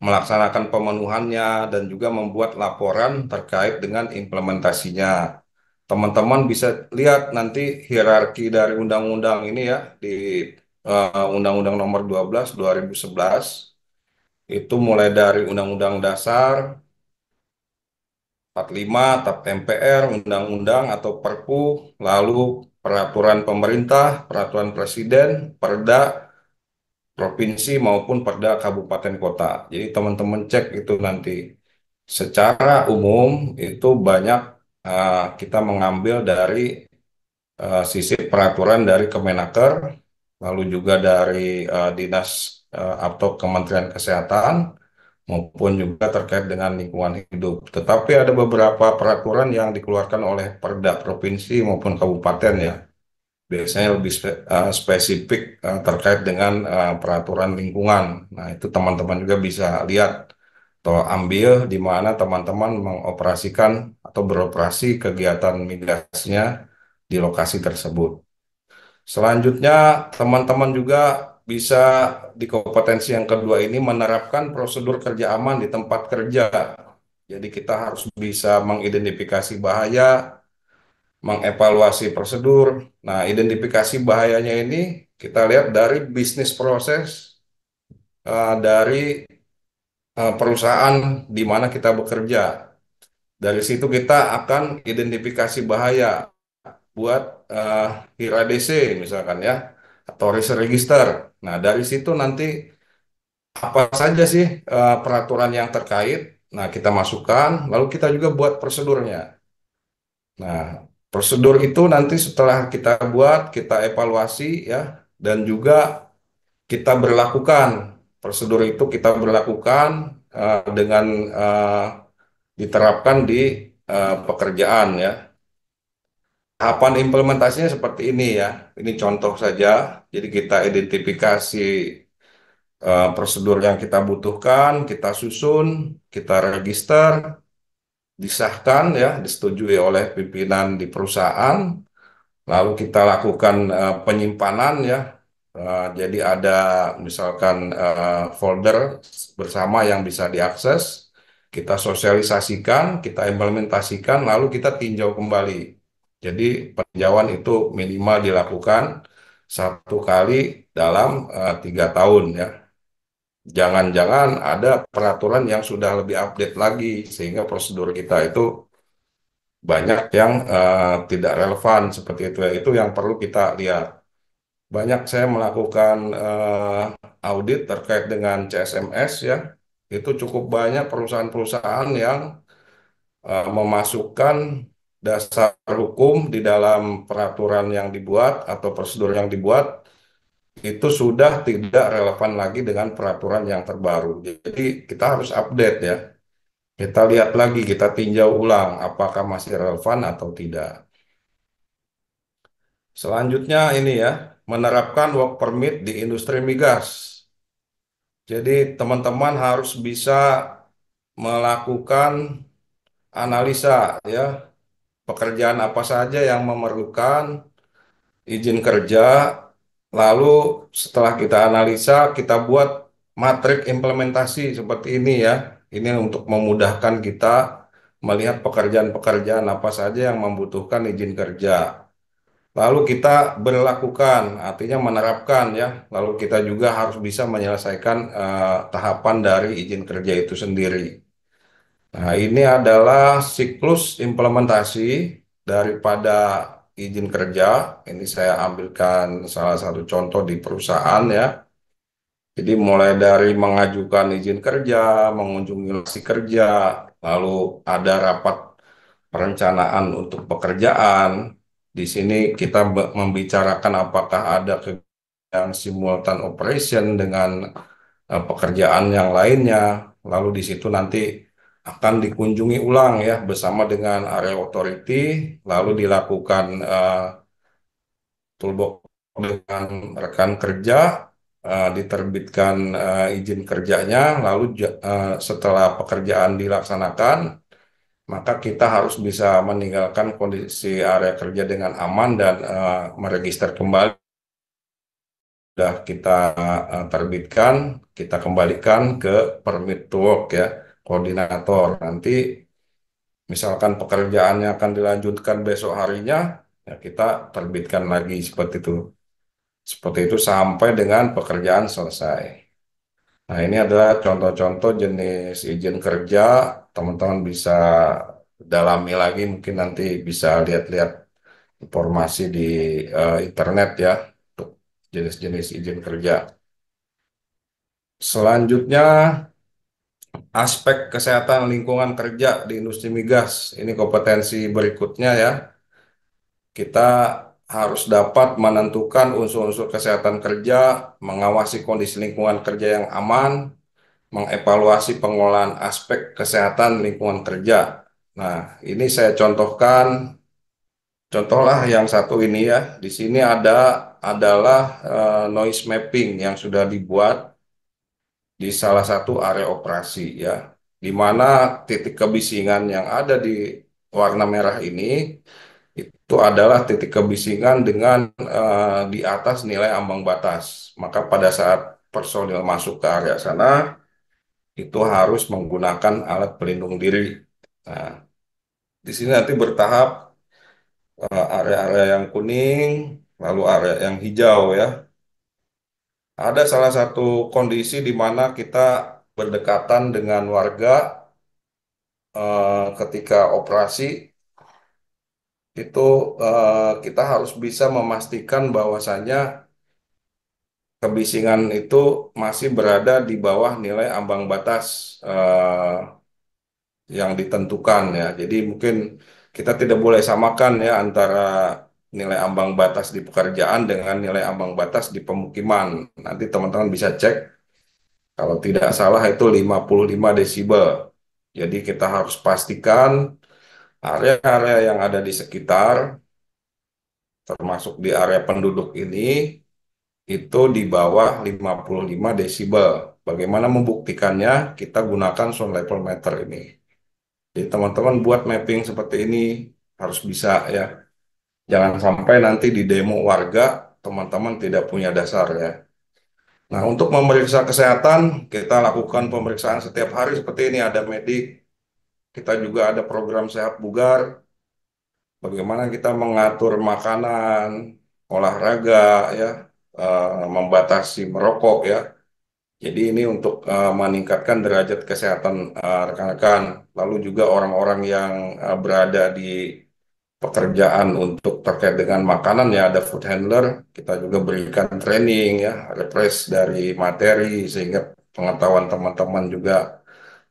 melaksanakan pemenuhannya, dan juga membuat laporan terkait dengan implementasinya. Teman-teman bisa lihat nanti hierarki dari undang-undang ini ya, di eh, Undang-Undang uh, Nomor 12 2011, itu mulai dari Undang-Undang Dasar, 45 tap MPR undang-undang atau perpu lalu peraturan pemerintah peraturan presiden perda provinsi maupun perda kabupaten kota jadi teman-teman cek itu nanti secara umum itu banyak uh, kita mengambil dari uh, sisi peraturan dari Kemenaker lalu juga dari uh, dinas uh, atau Kementerian Kesehatan maupun juga terkait dengan lingkungan hidup. Tetapi ada beberapa peraturan yang dikeluarkan oleh perda provinsi maupun kabupaten ya. Biasanya lebih spe uh, spesifik uh, terkait dengan uh, peraturan lingkungan. Nah, itu teman-teman juga bisa lihat atau ambil di mana teman-teman mengoperasikan atau beroperasi kegiatan migasnya di lokasi tersebut. Selanjutnya, teman-teman juga bisa di kompetensi yang kedua ini menerapkan prosedur kerja aman di tempat kerja. Jadi kita harus bisa mengidentifikasi bahaya, mengevaluasi prosedur. Nah, identifikasi bahayanya ini kita lihat dari bisnis proses eh, dari eh, perusahaan di mana kita bekerja. Dari situ kita akan identifikasi bahaya buat uh, eh, HIRADC misalkan ya atau register. Nah, dari situ nanti apa saja sih uh, peraturan yang terkait, nah kita masukkan, lalu kita juga buat prosedurnya. Nah, prosedur itu nanti setelah kita buat, kita evaluasi ya, dan juga kita berlakukan. Prosedur itu kita berlakukan uh, dengan uh, diterapkan di uh, pekerjaan ya. Tahapan implementasinya seperti ini ya. Ini contoh saja. Jadi kita identifikasi uh, prosedur yang kita butuhkan, kita susun, kita register, disahkan ya, disetujui oleh pimpinan di perusahaan. Lalu kita lakukan uh, penyimpanan ya. Uh, jadi ada misalkan uh, folder bersama yang bisa diakses, kita sosialisasikan, kita implementasikan, lalu kita tinjau kembali jadi peninjauan itu minimal dilakukan satu kali dalam eh, tiga tahun ya. Jangan-jangan ada peraturan yang sudah lebih update lagi sehingga prosedur kita itu banyak yang uh, tidak relevan seperti itu ya. Itu yang perlu kita lihat. Banyak saya melakukan uh, audit terkait dengan CSMS ya. Itu cukup banyak perusahaan-perusahaan yang uh, memasukkan dasar hukum di dalam peraturan yang dibuat atau prosedur yang dibuat itu sudah tidak relevan lagi dengan peraturan yang terbaru. Jadi kita harus update ya. Kita lihat lagi, kita tinjau ulang apakah masih relevan atau tidak. Selanjutnya ini ya, menerapkan work permit di industri migas. Jadi teman-teman harus bisa melakukan analisa ya pekerjaan apa saja yang memerlukan izin kerja, lalu setelah kita analisa, kita buat matrik implementasi seperti ini ya. Ini untuk memudahkan kita melihat pekerjaan-pekerjaan apa saja yang membutuhkan izin kerja. Lalu kita berlakukan, artinya menerapkan ya. Lalu kita juga harus bisa menyelesaikan uh, tahapan dari izin kerja itu sendiri. Nah, ini adalah siklus implementasi daripada izin kerja. Ini saya ambilkan salah satu contoh di perusahaan ya. Jadi mulai dari mengajukan izin kerja, mengunjungi lokasi kerja, lalu ada rapat perencanaan untuk pekerjaan. Di sini kita membicarakan apakah ada yang simultan operation dengan eh, pekerjaan yang lainnya. Lalu di situ nanti akan dikunjungi ulang ya bersama dengan area authority lalu dilakukan uh, toolbox dengan rekan kerja uh, diterbitkan uh, izin kerjanya lalu uh, setelah pekerjaan dilaksanakan maka kita harus bisa meninggalkan kondisi area kerja dengan aman dan uh, meregister kembali sudah kita uh, terbitkan kita kembalikan ke permit to work ya koordinator. Nanti misalkan pekerjaannya akan dilanjutkan besok harinya, ya kita terbitkan lagi seperti itu. Seperti itu sampai dengan pekerjaan selesai. Nah, ini adalah contoh-contoh jenis izin kerja. Teman-teman bisa dalami lagi, mungkin nanti bisa lihat-lihat informasi di uh, internet ya untuk jenis-jenis izin kerja. Selanjutnya aspek kesehatan lingkungan kerja di industri migas. Ini kompetensi berikutnya ya. Kita harus dapat menentukan unsur-unsur kesehatan kerja, mengawasi kondisi lingkungan kerja yang aman, mengevaluasi pengolahan aspek kesehatan lingkungan kerja. Nah, ini saya contohkan contohlah yang satu ini ya. Di sini ada adalah uh, noise mapping yang sudah dibuat di salah satu area operasi ya, di mana titik kebisingan yang ada di warna merah ini itu adalah titik kebisingan dengan uh, di atas nilai ambang batas. Maka pada saat personil masuk ke area sana itu harus menggunakan alat pelindung diri. Nah, di sini nanti bertahap eh, area-area uh, yang kuning, lalu area yang hijau ya ada salah satu kondisi di mana kita berdekatan dengan warga eh, ketika operasi itu eh, kita harus bisa memastikan bahwasannya kebisingan itu masih berada di bawah nilai ambang batas eh, yang ditentukan ya. Jadi mungkin kita tidak boleh samakan ya antara nilai ambang batas di pekerjaan dengan nilai ambang batas di pemukiman. Nanti teman-teman bisa cek kalau tidak salah itu 55 desibel. Jadi kita harus pastikan area-area yang ada di sekitar termasuk di area penduduk ini itu di bawah 55 desibel. Bagaimana membuktikannya? Kita gunakan sound level meter ini. Jadi teman-teman buat mapping seperti ini harus bisa ya Jangan sampai nanti di demo warga teman-teman tidak punya dasar ya. Nah, untuk memeriksa kesehatan, kita lakukan pemeriksaan setiap hari seperti ini. Ada medik, kita juga ada program sehat bugar. Bagaimana kita mengatur makanan, olahraga, ya, uh, membatasi merokok, ya. Jadi ini untuk uh, meningkatkan derajat kesehatan eh, rekan-rekan. Lalu juga orang-orang yang uh, berada di pekerjaan untuk terkait dengan makanan ya ada food handler kita juga berikan training ya refresh dari materi sehingga pengetahuan teman-teman juga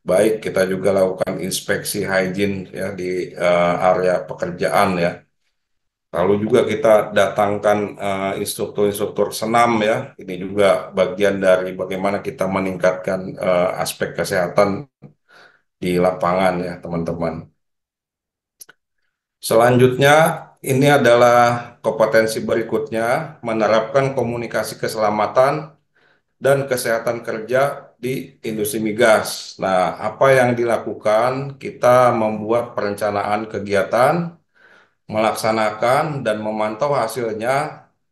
baik kita juga lakukan inspeksi hygiene ya di uh, area pekerjaan ya lalu juga kita datangkan uh, instruktur-instruktur senam ya ini juga bagian dari bagaimana kita meningkatkan uh, aspek kesehatan di lapangan ya teman-teman Selanjutnya, ini adalah kompetensi berikutnya, menerapkan komunikasi keselamatan dan kesehatan kerja di industri migas. Nah, apa yang dilakukan? Kita membuat perencanaan kegiatan, melaksanakan dan memantau hasilnya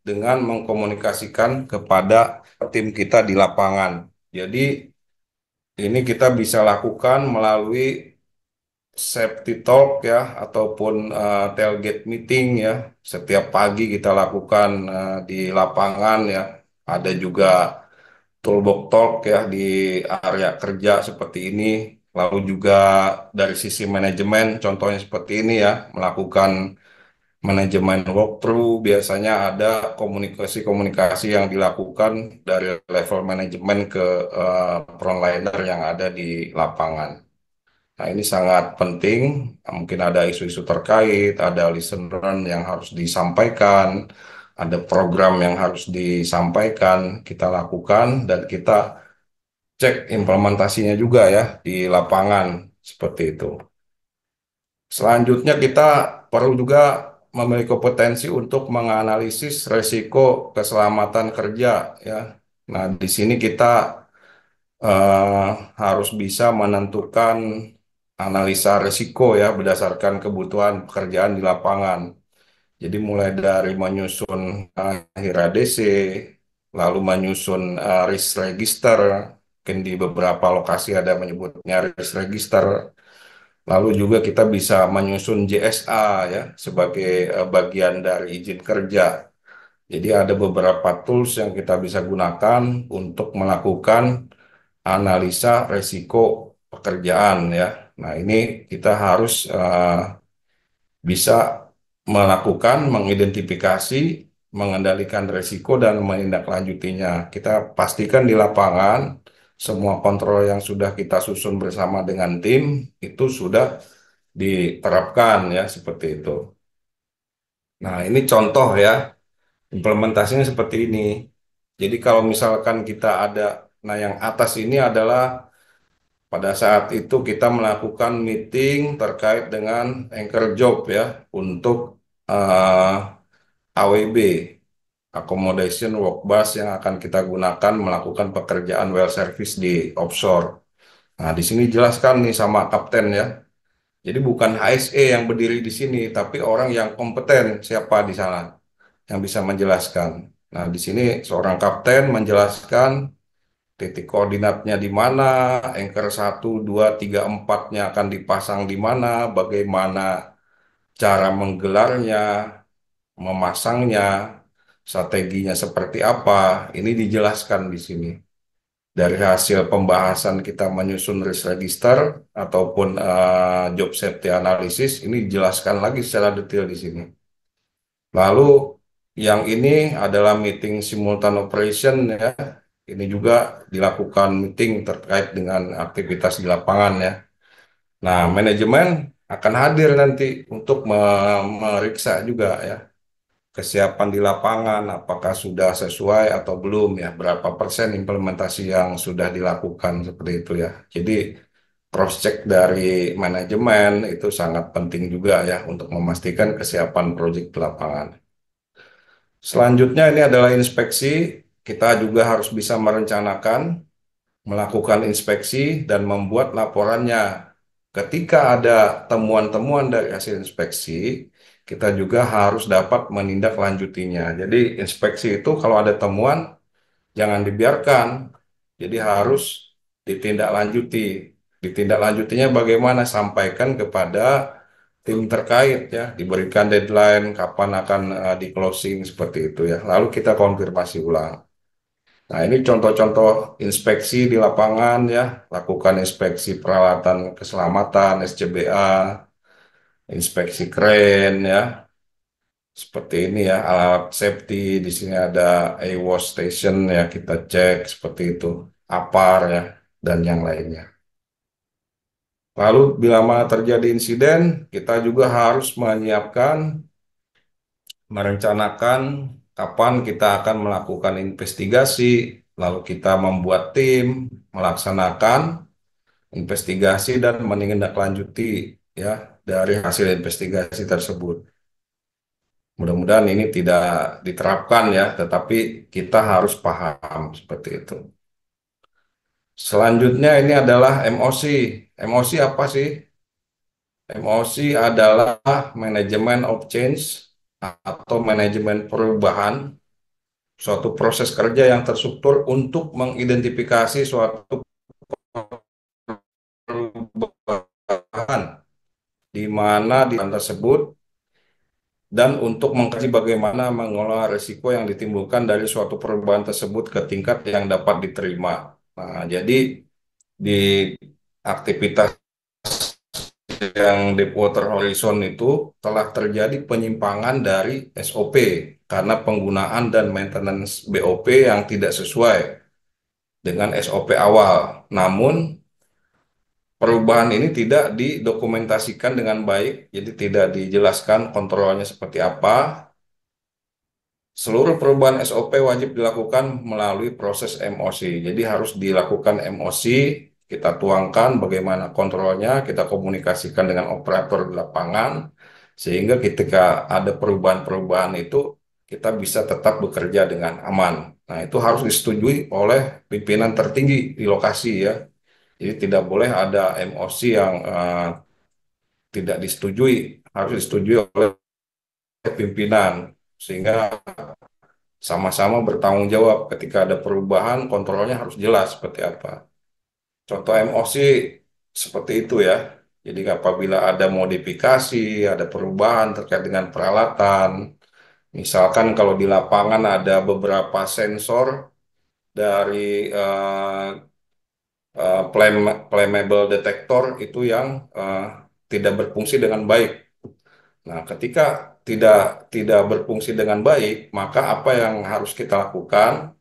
dengan mengkomunikasikan kepada tim kita di lapangan. Jadi, ini kita bisa lakukan melalui safety talk ya ataupun uh, eh, tailgate meeting ya setiap pagi kita lakukan uh, di lapangan ya ada juga toolbox talk ya di area kerja seperti ini lalu juga dari sisi manajemen contohnya seperti ini ya melakukan manajemen walkthrough biasanya ada komunikasi-komunikasi yang dilakukan dari level manajemen ke uh, frontliner yang ada di lapangan. Nah, ini sangat penting. Mungkin ada isu-isu terkait, ada listener yang harus disampaikan, ada program yang harus disampaikan, kita lakukan, dan kita cek implementasinya juga ya di lapangan seperti itu. Selanjutnya kita perlu juga memiliki potensi untuk menganalisis resiko keselamatan kerja ya. Nah, di sini kita uh, harus bisa menentukan analisa risiko ya berdasarkan kebutuhan pekerjaan di lapangan. Jadi mulai dari menyusun uh, eh, DC, lalu menyusun uh, risk register, mungkin di beberapa lokasi ada menyebutnya risk register, Lalu juga kita bisa menyusun JSA ya sebagai eh, bagian dari izin kerja. Jadi ada beberapa tools yang kita bisa gunakan untuk melakukan analisa risiko pekerjaan ya. Nah, ini kita harus uh, bisa melakukan, mengidentifikasi, mengendalikan resiko dan menindaklanjutinya. Kita pastikan di lapangan semua kontrol yang sudah kita susun bersama dengan tim itu sudah diterapkan ya seperti itu. Nah, ini contoh ya. Implementasinya seperti ini. Jadi kalau misalkan kita ada nah yang atas ini adalah pada saat itu kita melakukan meeting terkait dengan anchor job ya untuk uh, eh, AWB accommodation work bus yang akan kita gunakan melakukan pekerjaan well service di offshore. Nah, di sini jelaskan nih sama kapten ya. Jadi bukan HSE yang berdiri di sini, tapi orang yang kompeten siapa di sana yang bisa menjelaskan. Nah, di sini seorang kapten menjelaskan titik koordinatnya di mana, anchor 1, 2, 3, 4-nya akan dipasang di mana, bagaimana cara menggelarnya, memasangnya, strateginya seperti apa, ini dijelaskan di sini. Dari hasil pembahasan kita menyusun risk register ataupun uh, job safety analysis, ini dijelaskan lagi secara detail di sini. Lalu yang ini adalah meeting simultan operation ya, ini juga dilakukan meeting terkait dengan aktivitas di lapangan ya. Nah, manajemen akan hadir nanti untuk memeriksa juga ya kesiapan di lapangan apakah sudah sesuai atau belum ya berapa persen implementasi yang sudah dilakukan seperti itu ya. Jadi cross check dari manajemen itu sangat penting juga ya untuk memastikan kesiapan proyek di lapangan. Selanjutnya ini adalah inspeksi kita juga harus bisa merencanakan, melakukan inspeksi, dan membuat laporannya. Ketika ada temuan-temuan dari hasil inspeksi, kita juga harus dapat menindaklanjutinya. Jadi inspeksi itu kalau ada temuan, jangan dibiarkan. Jadi harus ditindaklanjuti. Ditindaklanjutinya bagaimana? Sampaikan kepada tim terkait ya diberikan deadline kapan akan uh, eh, di closing seperti itu ya lalu kita konfirmasi ulang Nah, ini contoh-contoh inspeksi di lapangan ya, lakukan inspeksi peralatan keselamatan SCBA, inspeksi kren ya. Seperti ini ya, alat safety di sini ada AWAS station ya, kita cek seperti itu, APAR ya dan yang lainnya. Lalu bila mana terjadi insiden, kita juga harus menyiapkan merencanakan kapan kita akan melakukan investigasi, lalu kita membuat tim, melaksanakan investigasi dan menindaklanjuti ya dari hasil investigasi tersebut. Mudah-mudahan ini tidak diterapkan ya, tetapi kita harus paham seperti itu. Selanjutnya ini adalah MOC. MOC apa sih? MOC adalah Management of Change atau manajemen perubahan suatu proses kerja yang terstruktur untuk mengidentifikasi suatu perubahan di mana di tersebut dan untuk mengkaji bagaimana mengelola risiko yang ditimbulkan dari suatu perubahan tersebut ke tingkat yang dapat diterima. Nah, jadi di aktivitas yang Deepwater Horizon itu telah terjadi penyimpangan dari SOP karena penggunaan dan maintenance BOP yang tidak sesuai dengan SOP awal. Namun perubahan ini tidak didokumentasikan dengan baik, jadi tidak dijelaskan kontrolnya seperti apa. Seluruh perubahan SOP wajib dilakukan melalui proses MOC. Jadi harus dilakukan MOC kita tuangkan bagaimana kontrolnya, kita komunikasikan dengan operator di lapangan, sehingga ketika ada perubahan-perubahan itu, kita bisa tetap bekerja dengan aman. Nah, itu harus disetujui oleh pimpinan tertinggi di lokasi ya. Jadi tidak boleh ada MOC yang uh, tidak disetujui, harus disetujui oleh pimpinan sehingga sama-sama bertanggung jawab ketika ada perubahan kontrolnya harus jelas seperti apa. Contoh MOC seperti itu ya. Jadi apabila ada modifikasi, ada perubahan terkait dengan peralatan, misalkan kalau di lapangan ada beberapa sensor dari uh, uh, flammable detector itu yang uh, tidak berfungsi dengan baik. Nah, ketika tidak tidak berfungsi dengan baik, maka apa yang harus kita lakukan?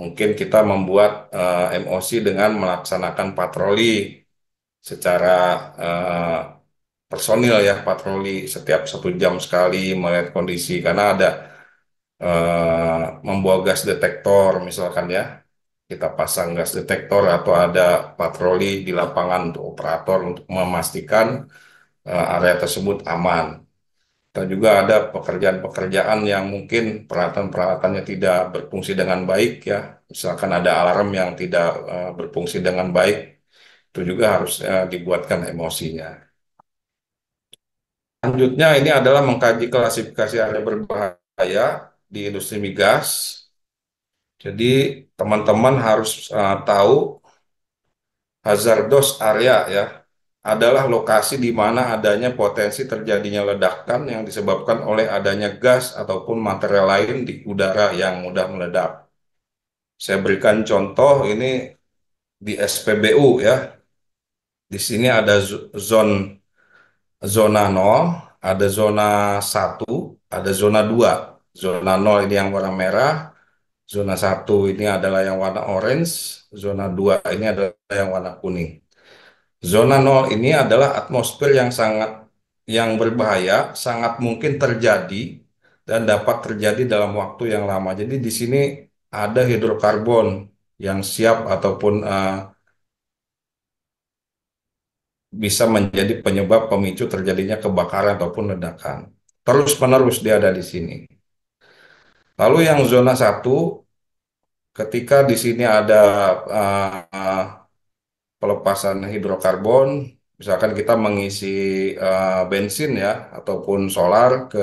Mungkin kita membuat uh, eh, MOC dengan melaksanakan patroli secara uh, personil ya, patroli setiap satu jam sekali melihat kondisi karena ada uh, eh, membawa gas detektor misalkan ya, kita pasang gas detektor atau ada patroli di lapangan untuk operator untuk memastikan uh, area tersebut aman. Kita juga ada pekerjaan-pekerjaan yang mungkin peralatan-peralatannya tidak berfungsi dengan baik ya. Misalkan ada alarm yang tidak uh, berfungsi dengan baik, itu juga harus eh, dibuatkan emosinya. Selanjutnya ini adalah mengkaji klasifikasi area berbahaya di industri migas. Jadi teman-teman harus uh, tahu hazardous area ya adalah lokasi di mana adanya potensi terjadinya ledakan yang disebabkan oleh adanya gas ataupun material lain di udara yang mudah meledak. Saya berikan contoh ini di SPBU ya. Di sini ada zon zona 0, ada zona 1, ada zona 2. Zona 0 ini yang warna merah, zona 1 ini adalah yang warna orange, zona 2 ini adalah yang warna kuning. Zona nol ini adalah atmosfer yang sangat yang berbahaya, sangat mungkin terjadi dan dapat terjadi dalam waktu yang lama. Jadi di sini ada hidrokarbon yang siap ataupun uh, bisa menjadi penyebab pemicu terjadinya kebakaran ataupun ledakan. Terus menerus dia ada di sini. Lalu yang zona satu, ketika di sini ada uh, pelepasan hidrokarbon, misalkan kita mengisi uh, bensin ya ataupun solar ke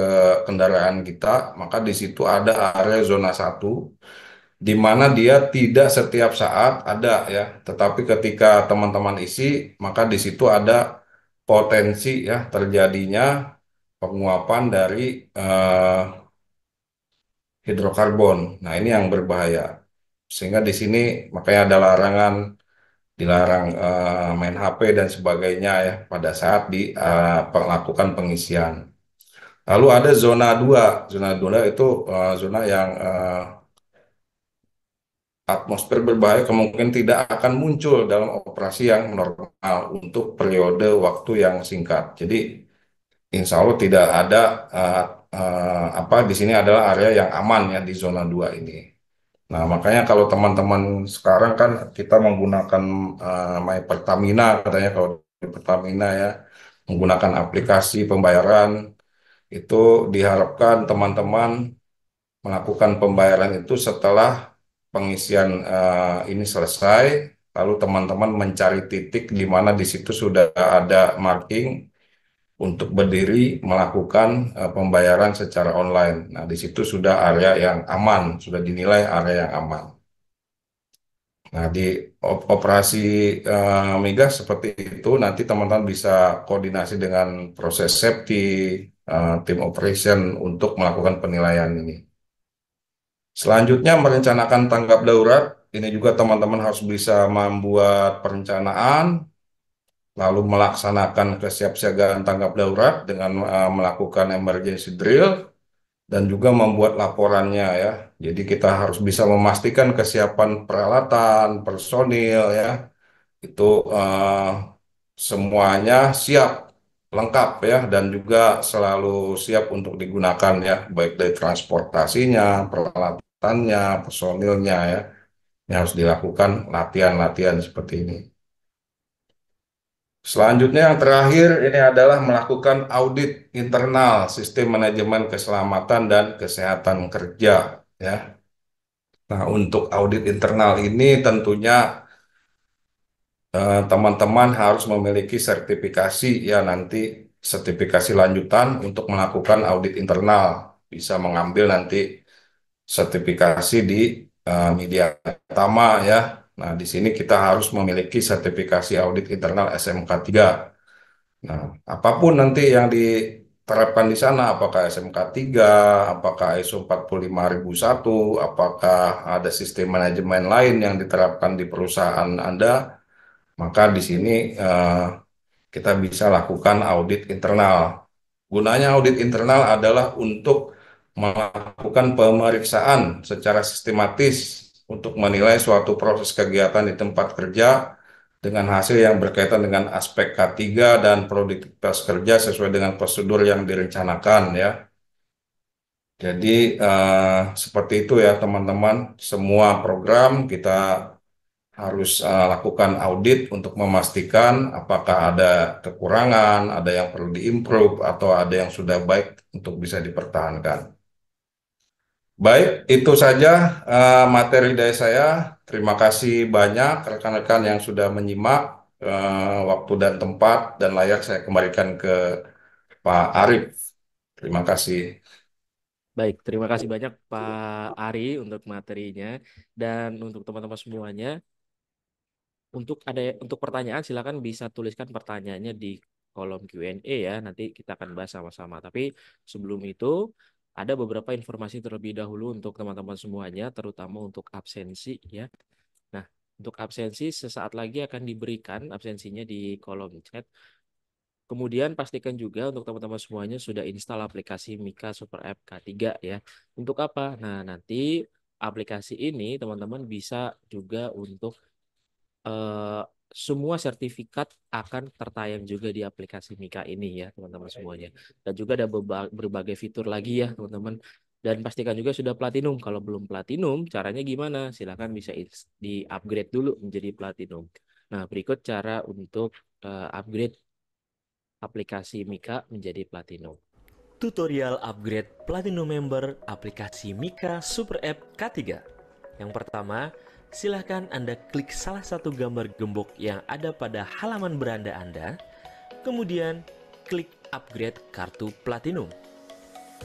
kendaraan kita, maka di situ ada area zona satu di mana dia tidak setiap saat ada ya, tetapi ketika teman-teman isi, maka di situ ada potensi ya terjadinya penguapan dari uh, hidrokarbon. Nah, ini yang berbahaya. Sehingga di sini makanya ada larangan dilarang uh, main HP dan sebagainya ya pada saat di uh, pengisian. Lalu ada zona 2. Zona 2 itu uh, zona yang uh, atmosfer berbahaya kemungkinan tidak akan muncul dalam operasi yang normal untuk periode waktu yang singkat. Jadi insya Allah tidak ada uh, uh, apa di sini adalah area yang aman ya di zona 2 ini. Nah, makanya kalau teman-teman sekarang kan kita menggunakan uh, eh, My Pertamina katanya kalau di Pertamina ya menggunakan aplikasi pembayaran itu diharapkan teman-teman melakukan pembayaran itu setelah pengisian uh, ini selesai lalu teman-teman mencari titik di mana di situ sudah ada marking untuk berdiri melakukan uh, pembayaran secara online. Nah, di situ sudah area yang aman, sudah dinilai area yang aman. Nah, di operasi uh, migas seperti itu nanti teman-teman bisa koordinasi dengan proses safety, uh, tim operation untuk melakukan penilaian ini. Selanjutnya merencanakan tanggap darurat, ini juga teman-teman harus bisa membuat perencanaan, lalu melaksanakan kesiapsiagaan tanggap darurat dengan uh, melakukan emergency drill dan juga membuat laporannya ya. Jadi kita harus bisa memastikan kesiapan peralatan, personil ya. Itu uh, semuanya siap, lengkap ya dan juga selalu siap untuk digunakan ya, baik dari transportasinya, peralatannya, personilnya ya. Ini harus dilakukan latihan-latihan seperti ini. Selanjutnya yang terakhir ini adalah melakukan audit internal sistem manajemen keselamatan dan kesehatan kerja ya. Nah, untuk audit internal ini tentunya eh, teman-teman eh, harus memiliki sertifikasi ya nanti sertifikasi lanjutan untuk melakukan audit internal. Bisa mengambil nanti sertifikasi di eh, media utama ya Nah, di sini kita harus memiliki sertifikasi audit internal SMK 3. Nah, apapun nanti yang diterapkan di sana, apakah SMK 3, apakah ISO 45001, apakah ada sistem manajemen lain yang diterapkan di perusahaan Anda, maka di sini eh, kita bisa lakukan audit internal. Gunanya audit internal adalah untuk melakukan pemeriksaan secara sistematis untuk menilai suatu proses kegiatan di tempat kerja dengan hasil yang berkaitan dengan aspek K3 dan produktivitas kerja sesuai dengan prosedur yang direncanakan ya. Jadi uh, seperti itu ya teman-teman, semua program kita harus uh, lakukan audit untuk memastikan apakah ada kekurangan, ada yang perlu diimprove, atau ada yang sudah baik untuk bisa dipertahankan. Baik, itu saja uh, materi dari saya. Terima kasih banyak rekan-rekan yang sudah menyimak uh, waktu dan tempat dan layak saya kembalikan ke Pak Arief. Terima kasih. Baik, terima kasih banyak Pak Ari untuk materinya dan untuk teman-teman semuanya. Untuk ada untuk pertanyaan silakan bisa tuliskan pertanyaannya di kolom Q&A ya. Nanti kita akan bahas sama-sama. Tapi sebelum itu ada beberapa informasi terlebih dahulu untuk teman-teman semuanya, terutama untuk absensi ya. Nah, untuk absensi sesaat lagi akan diberikan absensinya di kolom chat. Kemudian pastikan juga untuk teman-teman semuanya sudah install aplikasi Mika Super App K3 ya. Untuk apa? Nah, nanti aplikasi ini teman-teman bisa juga untuk uh, semua sertifikat akan tertayang juga di aplikasi Mika ini ya teman-teman semuanya. Dan juga ada berbagai fitur lagi ya teman-teman. Dan pastikan juga sudah platinum. Kalau belum platinum, caranya gimana? Silahkan bisa di-upgrade dulu menjadi platinum. Nah, berikut cara untuk uh, upgrade aplikasi Mika menjadi platinum. Tutorial upgrade platinum member aplikasi Mika Super App K3. Yang pertama, silahkan Anda klik salah satu gambar gembok yang ada pada halaman beranda Anda, kemudian klik upgrade kartu platinum.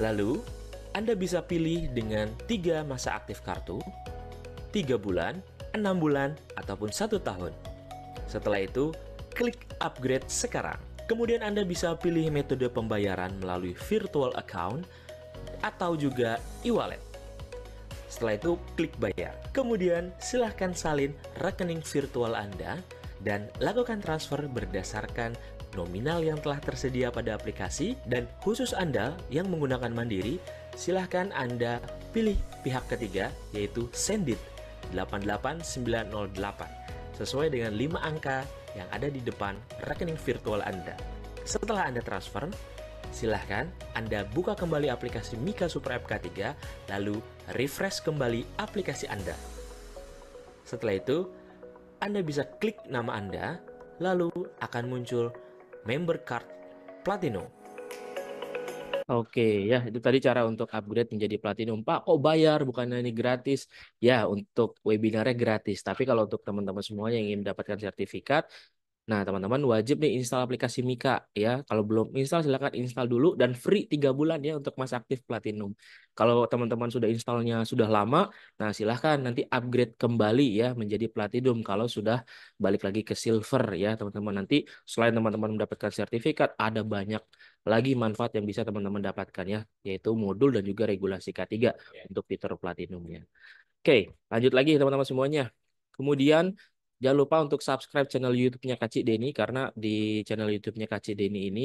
Lalu, Anda bisa pilih dengan tiga masa aktif kartu, tiga bulan, enam bulan, ataupun satu tahun. Setelah itu, klik upgrade sekarang. Kemudian Anda bisa pilih metode pembayaran melalui virtual account atau juga e-wallet. Setelah itu klik bayar. Kemudian silahkan salin rekening virtual Anda dan lakukan transfer berdasarkan nominal yang telah tersedia pada aplikasi dan khusus Anda yang menggunakan Mandiri, silahkan Anda pilih pihak ketiga yaitu Sendit 88908 sesuai dengan 5 angka yang ada di depan rekening virtual Anda. Setelah Anda transfer, silahkan Anda buka kembali aplikasi Mika Super fk 3 lalu refresh kembali aplikasi Anda. Setelah itu, Anda bisa klik nama Anda, lalu akan muncul member card Platinum. Oke, ya itu tadi cara untuk upgrade menjadi platinum. Pak, kok bayar? Bukannya ini gratis? Ya, untuk webinarnya gratis. Tapi kalau untuk teman-teman semuanya yang ingin mendapatkan sertifikat, Nah, teman-teman wajib nih install aplikasi Mika ya. Kalau belum install silahkan install dulu dan free 3 bulan ya untuk Mas Aktif Platinum. Kalau teman-teman sudah installnya sudah lama, nah silahkan nanti upgrade kembali ya menjadi Platinum kalau sudah balik lagi ke Silver ya teman-teman. Nanti selain teman-teman mendapatkan sertifikat, ada banyak lagi manfaat yang bisa teman-teman dapatkan ya, yaitu modul dan juga regulasi K3 iya. untuk fitur Platinumnya. Oke, lanjut lagi teman-teman semuanya. Kemudian Jangan lupa untuk subscribe channel YouTube-nya Kaci Deni karena di channel YouTube-nya Kaci Deni ini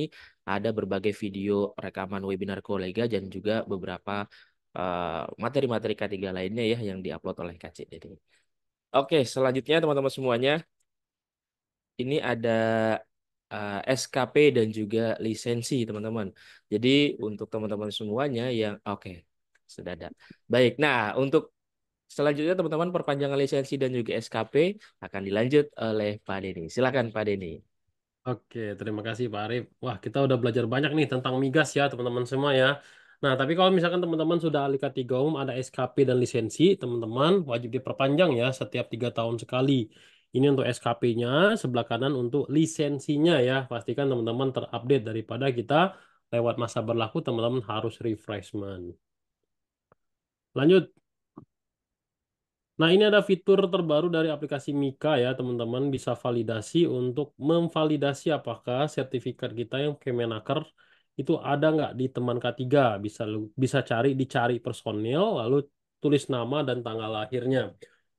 ada berbagai video rekaman webinar kolega dan juga beberapa eh, materi-materi uh, K3 lainnya ya yang diupload oleh Kaci Deni. Oke, selanjutnya teman-teman semuanya ini ada uh, eh, SKP dan juga lisensi teman-teman. Jadi untuk teman-teman semuanya yang oke okay, sudah ada. Baik, nah untuk Selanjutnya teman-teman perpanjangan lisensi dan juga SKP akan dilanjut oleh Pak Deni. Silakan Pak Deni. Oke, terima kasih Pak Arif. Wah, kita udah belajar banyak nih tentang migas ya teman-teman semua ya. Nah, tapi kalau misalkan teman-teman sudah alika tiga umum, ada SKP dan lisensi, teman-teman wajib diperpanjang ya setiap tiga tahun sekali. Ini untuk SKP-nya, sebelah kanan untuk lisensinya ya. Pastikan teman-teman terupdate daripada kita lewat masa berlaku teman-teman harus refreshment. Lanjut, Nah, ini ada fitur terbaru dari aplikasi Mika ya, teman-teman bisa validasi untuk memvalidasi apakah sertifikat kita yang Kemenaker itu ada nggak di teman K3. Bisa bisa cari dicari personil lalu tulis nama dan tanggal lahirnya.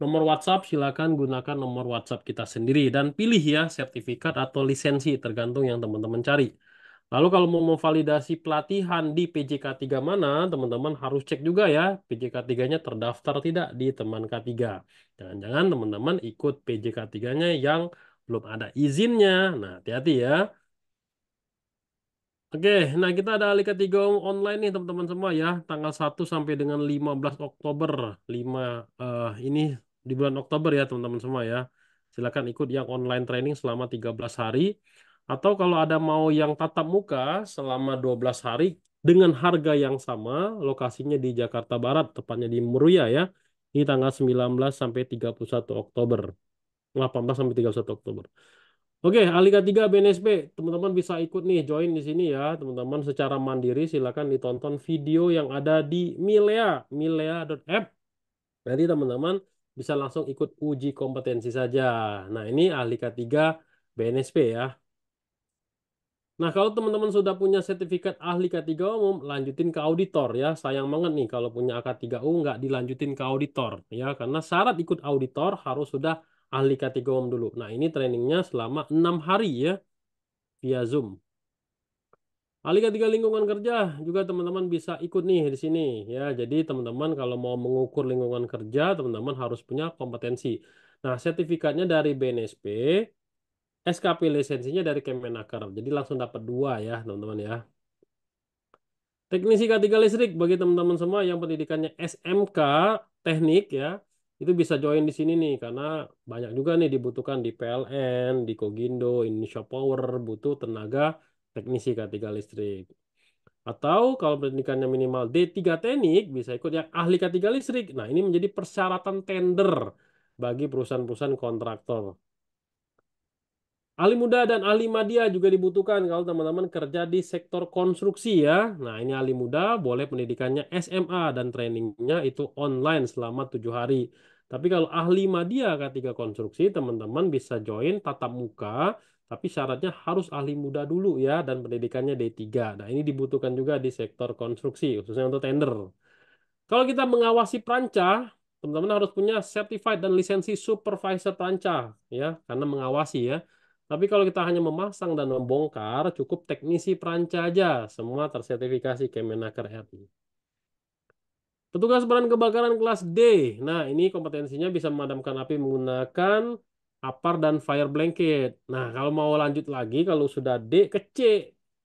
Nomor WhatsApp silakan gunakan nomor WhatsApp kita sendiri dan pilih ya sertifikat atau lisensi tergantung yang teman-teman cari. Lalu kalau mau memvalidasi pelatihan di PJK3 mana, teman-teman harus cek juga ya, PJK3-nya terdaftar tidak di teman K3. Jangan-jangan teman-teman ikut PJK3-nya yang belum ada izinnya. Nah, hati-hati ya. Oke, nah kita ada alih ketiga online nih teman-teman semua ya. Tanggal 1 sampai dengan 15 Oktober. 5 uh, eh, ini di bulan Oktober ya teman-teman semua ya. Silahkan ikut yang online training selama 13 hari. Atau kalau ada mau yang tatap muka selama 12 hari dengan harga yang sama, lokasinya di Jakarta Barat, tepatnya di Meruya ya, di tanggal 19 sampai 31 Oktober. 18 sampai 31 Oktober. Oke, Aliga 3 BNSP, teman-teman bisa ikut nih join di sini ya, teman-teman secara mandiri silakan ditonton video yang ada di Milea, milea.app. Nanti teman-teman bisa langsung ikut uji kompetensi saja. Nah, ini Aliga 3 BNSP ya. Nah, kalau teman-teman sudah punya sertifikat ahli K3 umum, lanjutin ke auditor ya. Sayang banget nih kalau punya AK3U nggak dilanjutin ke auditor ya, karena syarat ikut auditor harus sudah ahli K3 umum dulu. Nah, ini trainingnya selama enam hari ya via Zoom. Ahli K3 lingkungan kerja juga teman-teman bisa ikut nih di sini ya. Jadi teman-teman kalau mau mengukur lingkungan kerja, teman-teman harus punya kompetensi. Nah, sertifikatnya dari BNSP SKP lisensinya dari Kemenaker. Jadi langsung dapat dua ya, teman-teman ya. Teknisi K3 listrik bagi teman-teman semua yang pendidikannya SMK teknik ya, itu bisa join di sini nih karena banyak juga nih dibutuhkan di PLN, di Kogindo, Indonesia Power butuh tenaga teknisi K3 listrik. Atau kalau pendidikannya minimal D3 teknik bisa ikut yang ahli K3 listrik. Nah, ini menjadi persyaratan tender bagi perusahaan-perusahaan kontraktor. Ahli muda dan ahli media juga dibutuhkan kalau teman-teman kerja di sektor konstruksi ya. Nah ini ahli muda boleh pendidikannya SMA dan trainingnya itu online selama tujuh hari. Tapi kalau ahli madya ketika konstruksi teman-teman bisa join tatap muka tapi syaratnya harus ahli muda dulu ya dan pendidikannya D3. Nah ini dibutuhkan juga di sektor konstruksi khususnya untuk tender. Kalau kita mengawasi perancah, teman-teman harus punya certified dan lisensi supervisor perancah ya karena mengawasi ya tapi kalau kita hanya memasang dan membongkar, cukup teknisi peranca aja, semua tersertifikasi Kemenaker RI. Petugas peran kebakaran kelas D. Nah, ini kompetensinya bisa memadamkan api menggunakan apar dan fire blanket. Nah, kalau mau lanjut lagi, kalau sudah D ke C.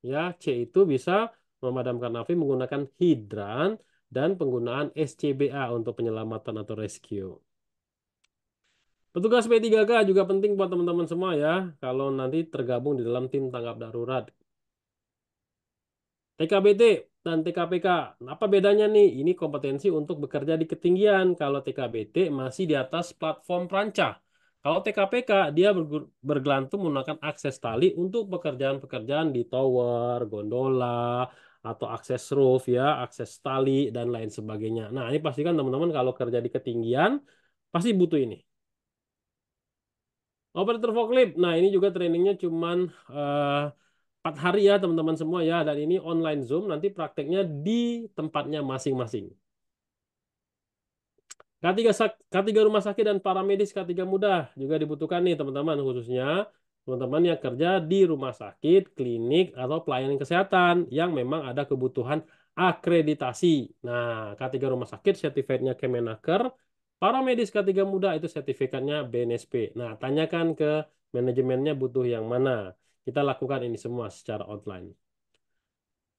Ya, C itu bisa memadamkan api menggunakan hidran dan penggunaan SCBA untuk penyelamatan atau rescue. Petugas P3K juga penting buat teman-teman semua ya, kalau nanti tergabung di dalam tim tanggap darurat. TKBT dan TKPK, apa bedanya nih? Ini kompetensi untuk bekerja di ketinggian. Kalau TKBT masih di atas platform perancah. Kalau TKPK, dia bergelantung menggunakan akses tali untuk pekerjaan-pekerjaan di tower, gondola, atau akses roof ya, akses tali, dan lain sebagainya. Nah, ini pastikan teman-teman kalau kerja di ketinggian, pasti butuh ini Operator forklift. Nah, ini juga trainingnya cuman uh, hari ya teman-teman semua ya. Dan ini online Zoom, nanti prakteknya di tempatnya masing-masing. K3, K3 rumah sakit dan para medis K3 muda juga dibutuhkan nih teman-teman khususnya teman-teman yang kerja di rumah sakit, klinik, atau pelayanan kesehatan yang memang ada kebutuhan akreditasi. Nah, K3 rumah sakit, sertifikatnya Kemenaker, Para medis K3 muda itu sertifikatnya BNSP. Nah, tanyakan ke manajemennya butuh yang mana. Kita lakukan ini semua secara online.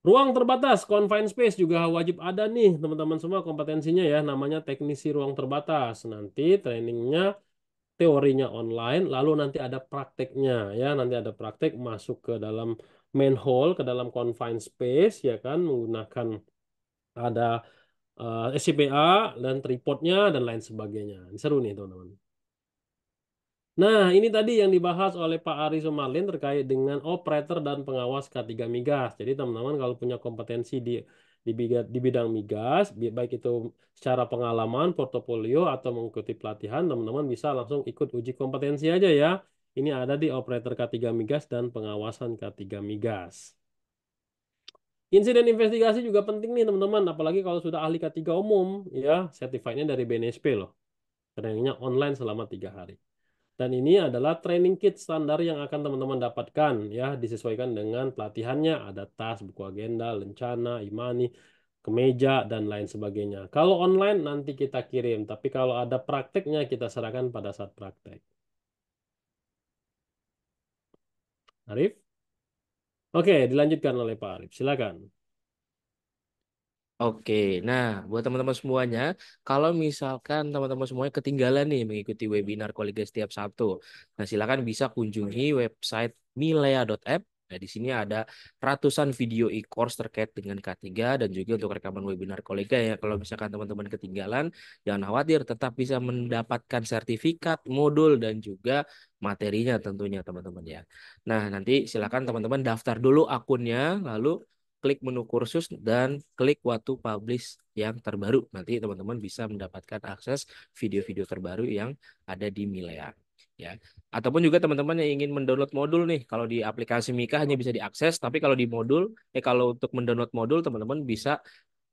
Ruang terbatas, confined space juga wajib ada nih teman-teman semua kompetensinya ya. Namanya teknisi ruang terbatas. Nanti trainingnya teorinya online, lalu nanti ada prakteknya ya. Nanti ada praktek masuk ke dalam main hall, ke dalam confined space ya kan menggunakan ada uh, eh, SCPA dan tripodnya dan lain sebagainya. Seru nih teman-teman. Nah, ini tadi yang dibahas oleh Pak Ari Sumarlin terkait dengan operator dan pengawas K3 migas. Jadi teman-teman kalau punya kompetensi di di, di bidang migas, baik itu secara pengalaman, portofolio atau mengikuti pelatihan, teman-teman bisa langsung ikut uji kompetensi aja ya. Ini ada di operator K3 migas dan pengawasan K3 migas. Insiden investigasi juga penting nih teman-teman, apalagi kalau sudah ahli K3 umum, ya sertifikatnya dari BNSP loh. Trainingnya online selama tiga hari. Dan ini adalah training kit standar yang akan teman-teman dapatkan, ya disesuaikan dengan pelatihannya. Ada tas, buku agenda, lencana, imani, kemeja, dan lain sebagainya. Kalau online nanti kita kirim, tapi kalau ada prakteknya kita serahkan pada saat praktek. Arif? Oke, dilanjutkan oleh Pak Arif. Silakan. Oke, nah buat teman-teman semuanya, kalau misalkan teman-teman semuanya ketinggalan nih mengikuti webinar kolega setiap Sabtu, nah silakan bisa kunjungi website milea.app Nah, di sini ada ratusan video e-course terkait dengan K3 dan juga untuk rekaman webinar kolega ya. Kalau misalkan teman-teman ketinggalan, jangan khawatir, tetap bisa mendapatkan sertifikat, modul, dan juga materinya tentunya teman-teman ya. Nah, nanti silakan teman-teman daftar dulu akunnya, lalu klik menu kursus dan klik waktu publish yang terbaru. Nanti teman-teman bisa mendapatkan akses video-video terbaru yang ada di Milea ya. Ataupun juga teman-teman yang ingin mendownload modul nih, kalau di aplikasi Mika hanya bisa diakses, tapi kalau di modul, eh kalau untuk mendownload modul teman-teman bisa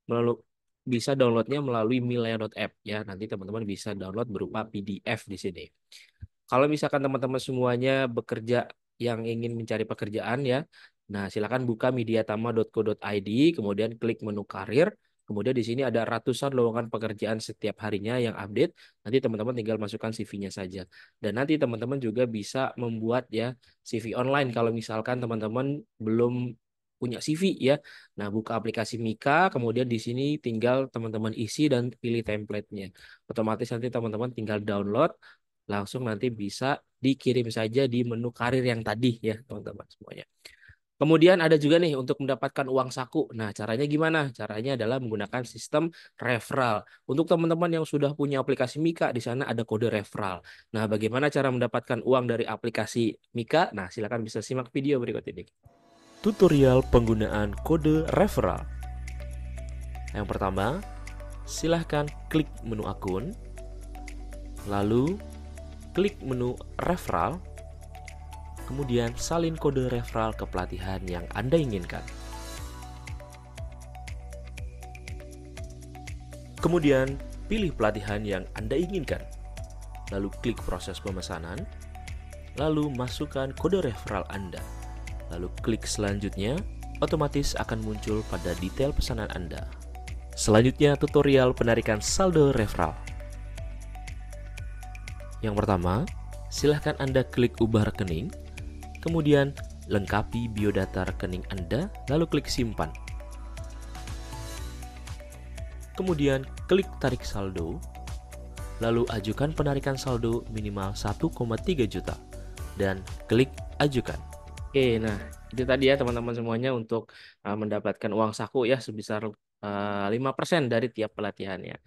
melalui bisa downloadnya melalui milaya.app ya. Nanti teman-teman bisa download berupa PDF di sini. Kalau misalkan teman-teman semuanya bekerja yang ingin mencari pekerjaan ya, nah silakan buka mediatama.co.id kemudian klik menu karir Kemudian di sini ada ratusan lowongan pekerjaan setiap harinya yang update. Nanti teman-teman tinggal masukkan CV-nya saja. Dan nanti teman-teman juga bisa membuat ya CV online kalau misalkan teman-teman belum punya CV ya. Nah, buka aplikasi Mika, kemudian di sini tinggal teman-teman isi dan pilih template-nya. Otomatis nanti teman-teman tinggal download, langsung nanti bisa dikirim saja di menu karir yang tadi ya, teman-teman semuanya. Kemudian ada juga nih untuk mendapatkan uang saku. Nah, caranya gimana? Caranya adalah menggunakan sistem referral. Untuk teman-teman yang sudah punya aplikasi Mika, di sana ada kode referral. Nah, bagaimana cara mendapatkan uang dari aplikasi Mika? Nah, silakan bisa simak video berikut ini. Tutorial penggunaan kode referral. Yang pertama, silahkan klik menu akun, lalu klik menu referral, kemudian salin kode referral ke pelatihan yang Anda inginkan. Kemudian, pilih pelatihan yang Anda inginkan. Lalu klik proses pemesanan, lalu masukkan kode referral Anda. Lalu klik selanjutnya, otomatis akan muncul pada detail pesanan Anda. Selanjutnya tutorial penarikan saldo referral. Yang pertama, silahkan Anda klik ubah rekening Kemudian, lengkapi biodata rekening Anda, lalu klik simpan. Kemudian, klik tarik saldo, lalu ajukan penarikan saldo minimal 1,3 juta, dan klik ajukan. Oke, nah itu tadi ya teman-teman semuanya untuk uh, mendapatkan uang saku ya sebesar uh, 5% dari tiap pelatihannya.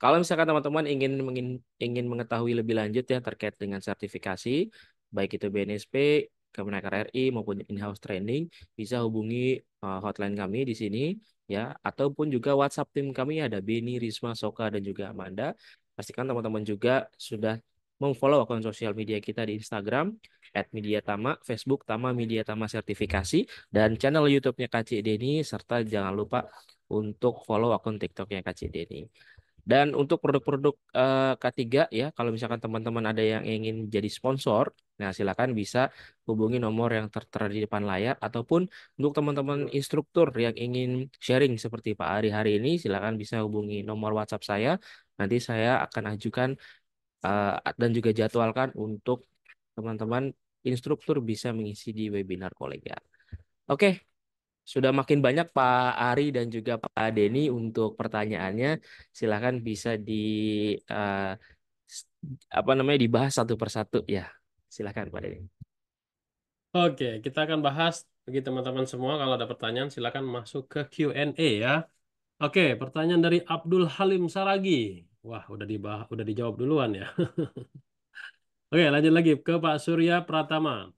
Kalau misalkan teman-teman ingin, ingin ingin mengetahui lebih lanjut ya terkait dengan sertifikasi, baik itu BNSP, Kemenaker RI maupun in-house training bisa hubungi uh, hotline kami di sini ya ataupun juga WhatsApp tim kami ada Beni, Risma, Soka dan juga Amanda. Pastikan teman-teman juga sudah memfollow akun sosial media kita di Instagram @mediatama, Facebook Tama Media Tama Sertifikasi dan channel YouTube-nya KC Deni serta jangan lupa untuk follow akun TikTok-nya KC Deni. Dan untuk produk-produk uh, eh, K3 ya, kalau misalkan teman-teman ada yang ingin jadi sponsor, nah silakan bisa hubungi nomor yang tertera di depan layar ataupun untuk teman-teman instruktur yang ingin sharing seperti Pak Ari hari ini, silakan bisa hubungi nomor WhatsApp saya. Nanti saya akan ajukan eh, dan juga jadwalkan untuk teman-teman instruktur bisa mengisi di webinar kolega. Oke, sudah makin banyak Pak Ari dan juga Pak Deni untuk pertanyaannya. Silahkan bisa di uh, apa namanya dibahas satu persatu ya. Silahkan Pak Deni. Oke, kita akan bahas bagi teman-teman semua kalau ada pertanyaan silakan masuk ke Q&A ya. Oke, pertanyaan dari Abdul Halim Saragi. Wah, udah dibahas, udah dijawab duluan ya. Oke, lanjut lagi ke Pak Surya Pratama.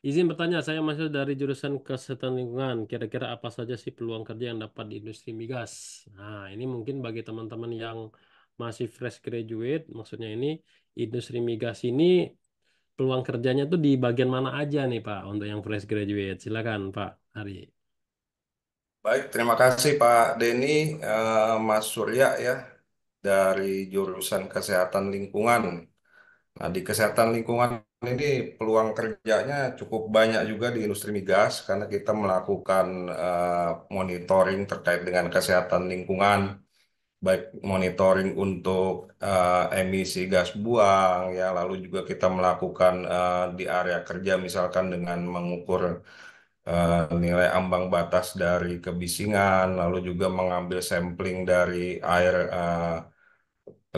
Izin bertanya, saya masih dari jurusan kesehatan lingkungan. Kira-kira apa saja sih peluang kerja yang dapat di industri migas? Nah, ini mungkin bagi teman-teman yang masih fresh graduate, maksudnya ini industri migas ini peluang kerjanya tuh di bagian mana aja nih Pak untuk yang fresh graduate? Silakan Pak Hari. Baik, terima kasih Pak Denny, eh, Mas Surya ya dari jurusan kesehatan lingkungan. Nah, di kesehatan lingkungan ini peluang kerjanya cukup banyak juga di industri migas karena kita melakukan uh, monitoring terkait dengan kesehatan lingkungan, baik monitoring untuk uh, emisi gas buang ya, lalu juga kita melakukan uh, di area kerja misalkan dengan mengukur uh, nilai ambang batas dari kebisingan, lalu juga mengambil sampling dari air uh,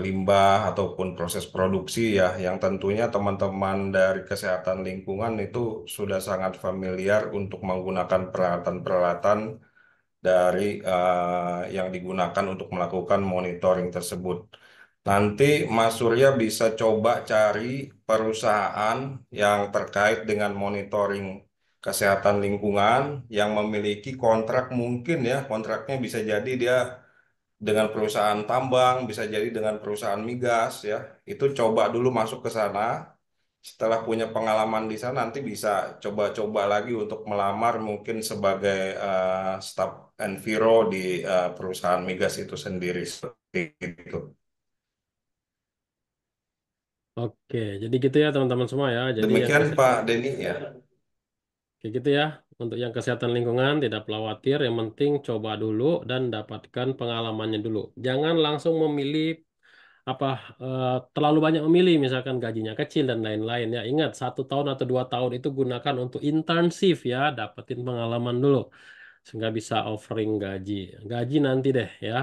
limbah ataupun proses produksi ya yang tentunya teman-teman dari kesehatan lingkungan itu sudah sangat familiar untuk menggunakan peralatan-peralatan dari uh, yang digunakan untuk melakukan monitoring tersebut. Nanti Mas Surya bisa coba cari perusahaan yang terkait dengan monitoring kesehatan lingkungan yang memiliki kontrak mungkin ya kontraknya bisa jadi dia dengan perusahaan tambang, bisa jadi dengan perusahaan migas ya. Itu coba dulu masuk ke sana. Setelah punya pengalaman di sana nanti bisa coba-coba lagi untuk melamar mungkin sebagai uh, staff enviro di uh, perusahaan migas itu sendiri seperti itu. Oke, jadi gitu ya teman-teman semua ya. Jadi Demikian ya, Pak Deni ya. Kayak gitu ya. Untuk yang kesehatan lingkungan tidak perlu khawatir, yang penting coba dulu dan dapatkan pengalamannya dulu. Jangan langsung memilih apa eh, terlalu banyak memilih misalkan gajinya kecil dan lain-lain ya. Ingat satu tahun atau dua tahun itu gunakan untuk intensif ya, dapetin pengalaman dulu sehingga bisa offering gaji. Gaji nanti deh ya.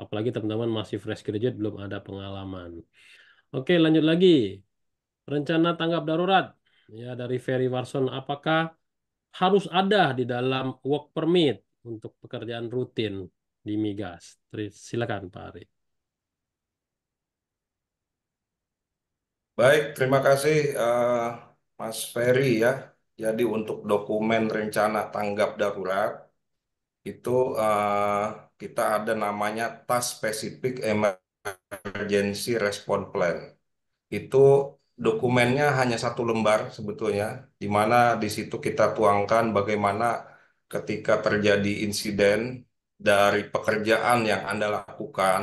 Apalagi teman-teman masih fresh graduate belum ada pengalaman. Oke, lanjut lagi. Rencana tanggap darurat ya dari Ferry Warson apakah harus ada di dalam work permit untuk pekerjaan rutin di migas. Silakan Pak Ari. Baik, terima kasih uh, Mas Ferry ya. Jadi untuk dokumen rencana tanggap darurat itu uh, kita ada namanya Task Specific Emergency Response Plan. Itu dokumennya hanya satu lembar sebetulnya, di mana di situ kita tuangkan bagaimana ketika terjadi insiden dari pekerjaan yang Anda lakukan,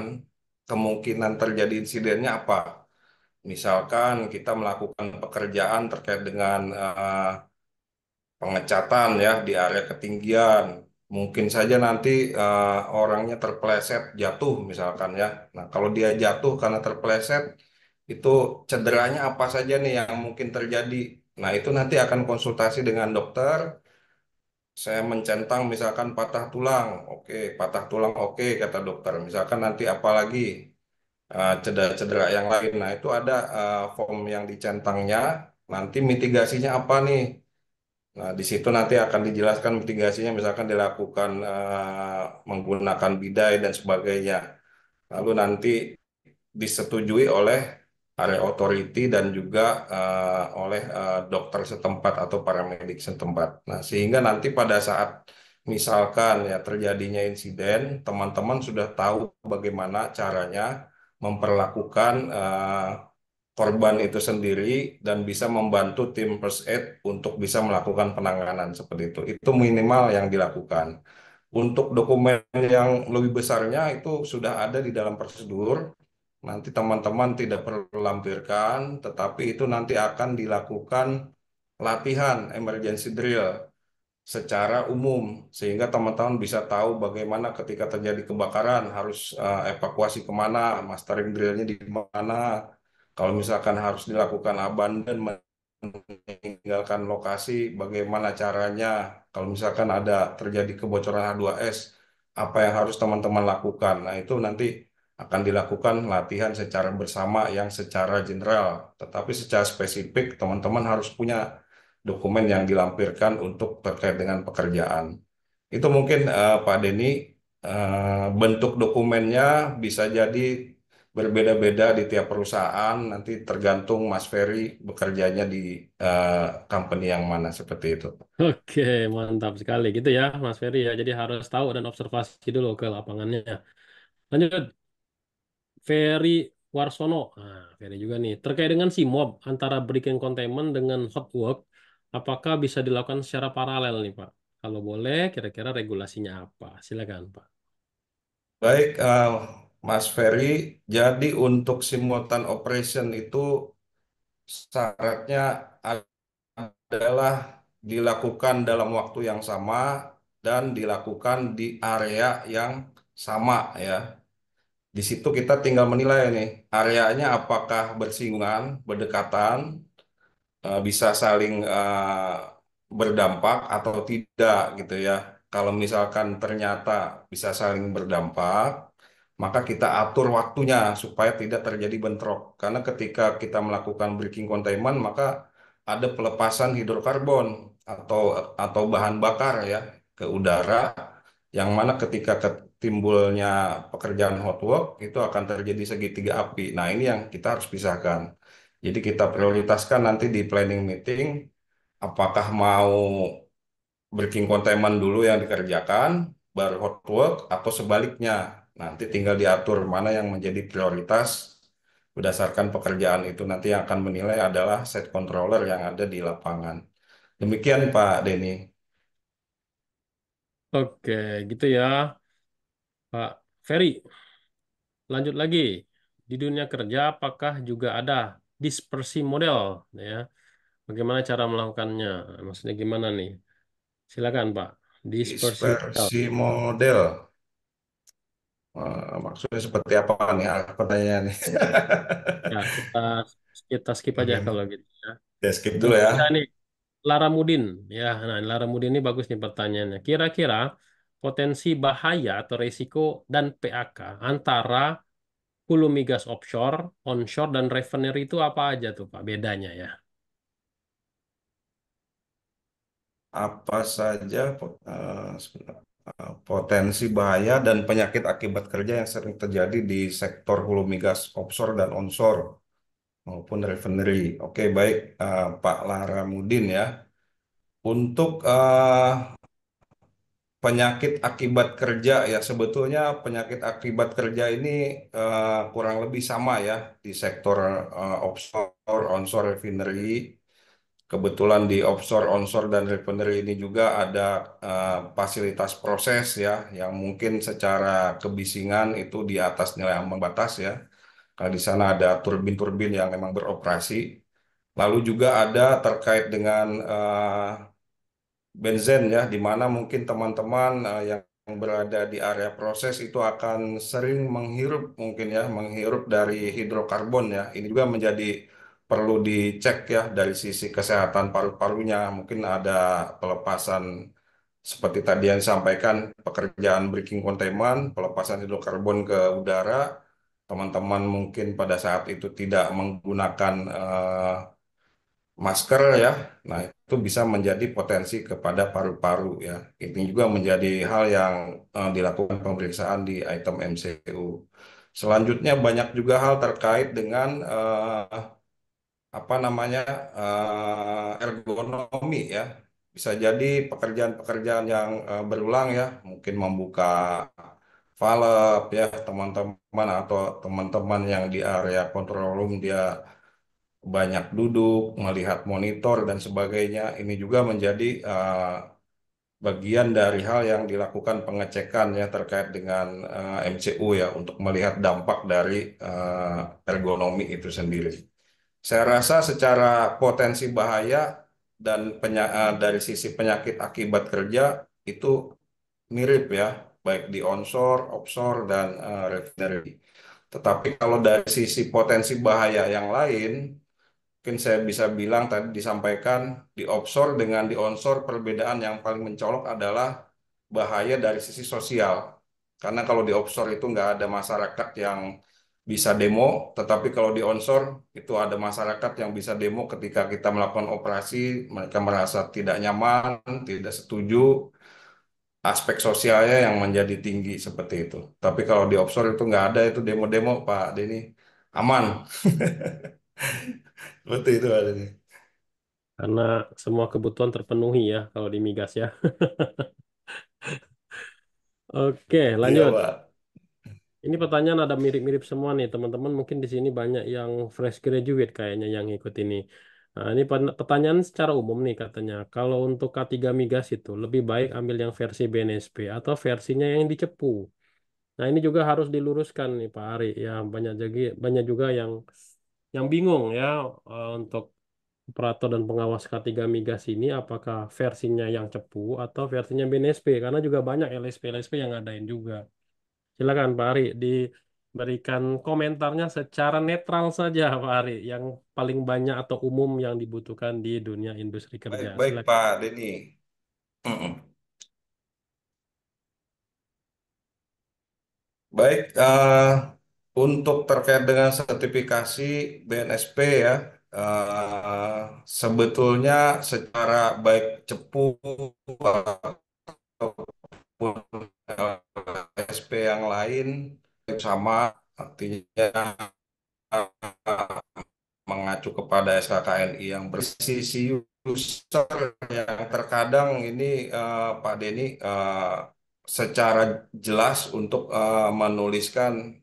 kemungkinan terjadi insidennya apa. Misalkan kita melakukan pekerjaan terkait dengan uh, pengecatan ya di area ketinggian, mungkin saja nanti uh, orangnya terpleset jatuh misalkan ya. Nah kalau dia jatuh karena terpleset, itu cederanya apa saja nih yang mungkin terjadi. Nah, itu nanti akan konsultasi dengan dokter. Saya mencentang misalkan patah tulang. Oke, patah tulang oke kata dokter. Misalkan nanti apa lagi? Eh, cedera-cedera yang lain. Nah, itu ada uh, form yang dicentangnya. Nanti mitigasinya apa nih? Nah, di situ nanti akan dijelaskan mitigasinya misalkan dilakukan uh, menggunakan bidai dan sebagainya. Lalu nanti disetujui oleh oleh authority dan juga uh, oleh uh, dokter setempat atau paramedik setempat. Nah, sehingga nanti pada saat misalkan ya terjadinya insiden, teman-teman sudah tahu bagaimana caranya memperlakukan uh, korban itu sendiri dan bisa membantu tim first aid untuk bisa melakukan penanganan seperti itu. Itu minimal yang dilakukan. Untuk dokumen yang lebih besarnya itu sudah ada di dalam prosedur nanti teman-teman tidak perlu lampirkan, tetapi itu nanti akan dilakukan latihan emergency drill secara umum sehingga teman-teman bisa tahu bagaimana ketika terjadi kebakaran harus eh, evakuasi kemana, mastering drillnya di mana. Kalau misalkan harus dilakukan abandon meninggalkan lokasi, bagaimana caranya? Kalau misalkan ada terjadi kebocoran H2S, apa yang harus teman-teman lakukan? Nah itu nanti akan dilakukan latihan secara bersama yang secara general. Tetapi secara spesifik teman-teman harus punya dokumen yang dilampirkan untuk terkait dengan pekerjaan. Itu mungkin uh, Pak Denny uh, bentuk dokumennya bisa jadi berbeda-beda di tiap perusahaan. Nanti tergantung Mas Ferry bekerjanya di uh, company yang mana seperti itu. Oke, mantap sekali gitu ya, Mas Ferry ya. Jadi harus tahu dan observasi dulu ke lapangannya. Lanjut. Ferry Warsono. Nah, Ferry juga nih. Terkait dengan si mob antara breaking containment dengan hot work, apakah bisa dilakukan secara paralel nih Pak? Kalau boleh, kira-kira regulasinya apa? Silakan Pak. Baik, uh, Mas Ferry. Jadi untuk simultan operation itu syaratnya adalah dilakukan dalam waktu yang sama dan dilakukan di area yang sama ya. Di situ kita tinggal menilai nih areanya apakah bersinggungan, berdekatan, eh, bisa saling eh, berdampak atau tidak gitu ya. Kalau misalkan ternyata bisa saling berdampak, maka kita atur waktunya supaya tidak terjadi bentrok. Karena ketika kita melakukan breaking containment, maka ada pelepasan hidrokarbon atau atau bahan bakar ya ke udara yang mana ketika timbulnya pekerjaan hot work itu akan terjadi segitiga api. Nah, ini yang kita harus pisahkan. Jadi kita prioritaskan nanti di planning meeting apakah mau breaking containment dulu yang dikerjakan baru hot work atau sebaliknya. Nanti tinggal diatur mana yang menjadi prioritas berdasarkan pekerjaan itu nanti yang akan menilai adalah set controller yang ada di lapangan. Demikian Pak Denny. Oke, gitu ya. Pak Ferry, lanjut lagi. Di dunia kerja apakah juga ada dispersi model ya? Bagaimana cara melakukannya? Maksudnya gimana nih? Silakan Pak. Dispersi, dispersi model. model. Maksudnya seperti apa nih pertanyaannya? ya, kita, kita skip aja hmm. kalau gitu ya. Ya skip dulu ya. Nah, ini Lara Mudin, ya. Nah, Lara Mudin ini bagus nih pertanyaannya. Kira-kira potensi bahaya atau risiko dan PAK antara hulu migas offshore, onshore, dan refinery itu apa aja tuh Pak bedanya ya? Apa saja eh, eh, potensi bahaya dan penyakit akibat kerja yang sering terjadi di sektor hulu migas offshore dan onshore maupun refinery. Oke, baik eh, Pak Pak Laramudin ya. Untuk penyakit akibat kerja ya sebetulnya penyakit akibat kerja ini uh, kurang lebih sama ya di sektor uh, offshore onshore refinery kebetulan di offshore onshore dan refinery ini juga ada uh, fasilitas proses ya yang mungkin secara kebisingan itu di atas nilai ambang batas ya karena di sana ada turbin-turbin yang memang beroperasi lalu juga ada terkait dengan uh, benzen ya, di mana mungkin teman-teman uh, yang berada di area proses itu akan sering menghirup mungkin ya, menghirup dari hidrokarbon ya. Ini juga menjadi perlu dicek ya dari sisi kesehatan paru-parunya. Mungkin ada pelepasan seperti tadi yang disampaikan pekerjaan breaking containment, pelepasan hidrokarbon ke udara. Teman-teman mungkin pada saat itu tidak menggunakan uh, masker ya. Nah, itu bisa menjadi potensi kepada paru-paru ya. Ini juga menjadi hal yang uh, dilakukan pemeriksaan di item MCU. Selanjutnya banyak juga hal terkait dengan uh, apa namanya uh, ergonomi ya. Bisa jadi pekerjaan-pekerjaan yang uh, berulang ya, mungkin membuka valve ya teman-teman atau teman-teman yang di area kontrol room dia banyak duduk, melihat monitor dan sebagainya. Ini juga menjadi uh, bagian dari hal yang dilakukan pengecekan ya terkait dengan uh, eh, MCU ya untuk melihat dampak dari uh, ergonomi itu sendiri. Saya rasa secara potensi bahaya dan penya dari sisi penyakit akibat kerja itu mirip ya baik di onshore, offshore dan uh, refinery. Tetapi kalau dari sisi potensi bahaya yang lain mungkin saya bisa bilang tadi disampaikan di offshore dengan di onshore perbedaan yang paling mencolok adalah bahaya dari sisi sosial. Karena kalau di offshore itu nggak ada masyarakat yang bisa demo, tetapi kalau di onshore itu ada masyarakat yang bisa demo ketika kita melakukan operasi, mereka merasa tidak nyaman, tidak setuju, aspek sosialnya yang menjadi tinggi seperti itu. Tapi kalau di offshore itu nggak ada itu demo-demo Pak Denny aman. Waktu itu ada nih Karena semua kebutuhan terpenuhi ya kalau di migas ya. Oke, Iya, lanjut. Pak. Ini pertanyaan ada mirip-mirip semua nih, teman-teman. Mungkin di sini banyak yang fresh graduate kayaknya yang ikut ini. Nah, ini pertanyaan secara umum nih katanya. Kalau untuk K3 migas itu lebih baik ambil yang versi BNSP atau versinya yang dicepu. Nah, ini juga harus diluruskan nih Pak Ari. Ya, banyak jadi banyak juga yang yang bingung ya eh, untuk operator dan pengawas K3 Migas ini apakah versinya yang cepu atau versinya BNSP karena juga banyak LSP-LSP yang ngadain juga. Silakan Pak Ari diberikan komentarnya secara netral saja Pak Ari yang paling banyak atau umum yang dibutuhkan di dunia industri kerja. Baik, baik Pak Denny. Baik, uh, untuk terkait dengan sertifikasi BNSP ya, uh, sebetulnya secara baik cepu ataupun SP yang lain sama artinya mengacu kepada SKKNI yang bersisi user yang terkadang ini uh, Pak Denny uh, secara jelas untuk uh, menuliskan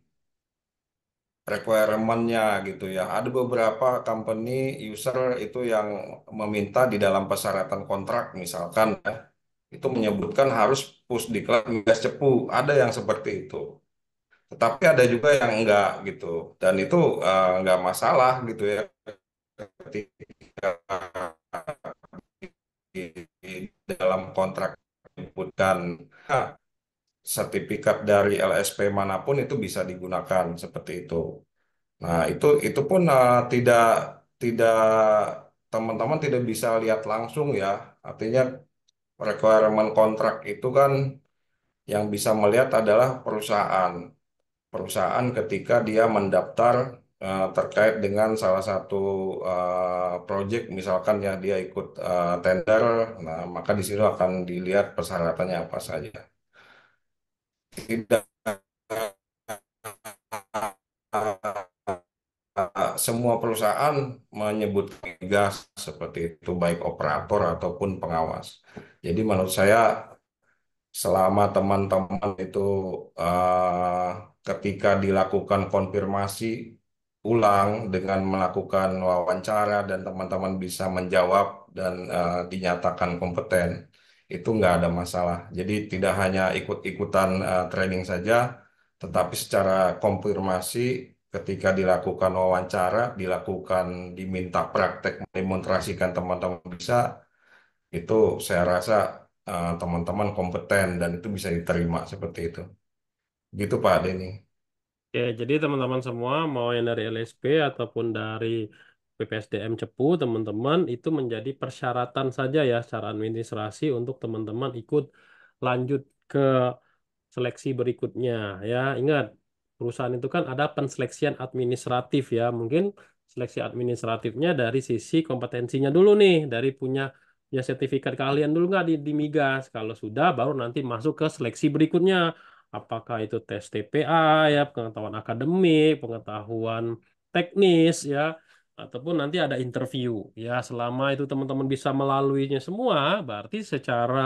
requirementnya gitu ya. Ada beberapa company user itu yang meminta di dalam persyaratan kontrak misalkan ya, itu menyebutkan harus push declare migas cepu. Ada yang seperti itu. Tetapi ada juga yang enggak gitu. Dan itu uh, eh, enggak masalah gitu ya. Ketika di, dalam kontrak menyebutkan nah, sertifikat dari LSP manapun itu bisa digunakan seperti itu. Nah, itu itu pun uh, tidak tidak teman-teman tidak bisa lihat langsung ya. Artinya requirement kontrak itu kan yang bisa melihat adalah perusahaan. Perusahaan ketika dia mendaftar uh, terkait dengan salah satu uh, project misalkan ya dia ikut uh, tender, nah maka di situ akan dilihat persyaratannya apa saja tidak semua perusahaan menyebut gas seperti itu baik operator ataupun pengawas. Jadi menurut saya selama teman-teman itu uh, ketika dilakukan konfirmasi ulang dengan melakukan wawancara dan teman-teman bisa menjawab dan uh, dinyatakan kompeten itu nggak ada masalah. Jadi tidak hanya ikut-ikutan uh, training saja, tetapi secara konfirmasi ketika dilakukan wawancara, dilakukan diminta praktek demonstrasikan teman-teman bisa, itu saya rasa eh, teman-teman uh, kompeten dan itu bisa diterima seperti itu. Gitu Pak Denny. Ya, jadi teman-teman semua mau yang dari LSP ataupun dari PPSDM Cepu teman-teman itu menjadi persyaratan saja ya secara administrasi untuk teman-teman ikut lanjut ke seleksi berikutnya ya ingat perusahaan itu kan ada penseleksian administratif ya mungkin seleksi administratifnya dari sisi kompetensinya dulu nih dari punya ya sertifikat kalian dulu nggak di, di migas kalau sudah baru nanti masuk ke seleksi berikutnya apakah itu tes TPA ya pengetahuan akademik pengetahuan teknis ya ataupun nanti ada interview ya selama itu teman-teman bisa melaluinya semua berarti secara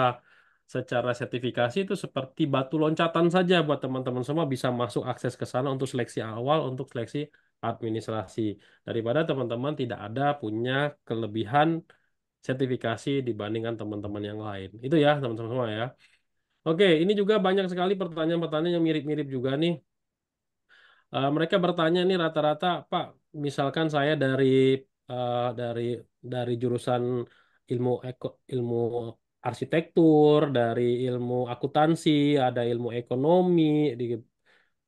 secara sertifikasi itu seperti batu loncatan saja buat teman-teman semua bisa masuk akses ke sana untuk seleksi awal untuk seleksi administrasi daripada teman-teman tidak ada punya kelebihan sertifikasi dibandingkan teman-teman yang lain itu ya teman-teman semua ya oke ini juga banyak sekali pertanyaan-pertanyaan yang mirip-mirip juga nih Uh, mereka bertanya nih rata-rata, Pak, misalkan saya dari uh, dari dari jurusan ilmu eko, ilmu arsitektur, dari ilmu akuntansi, ada ilmu ekonomi, di,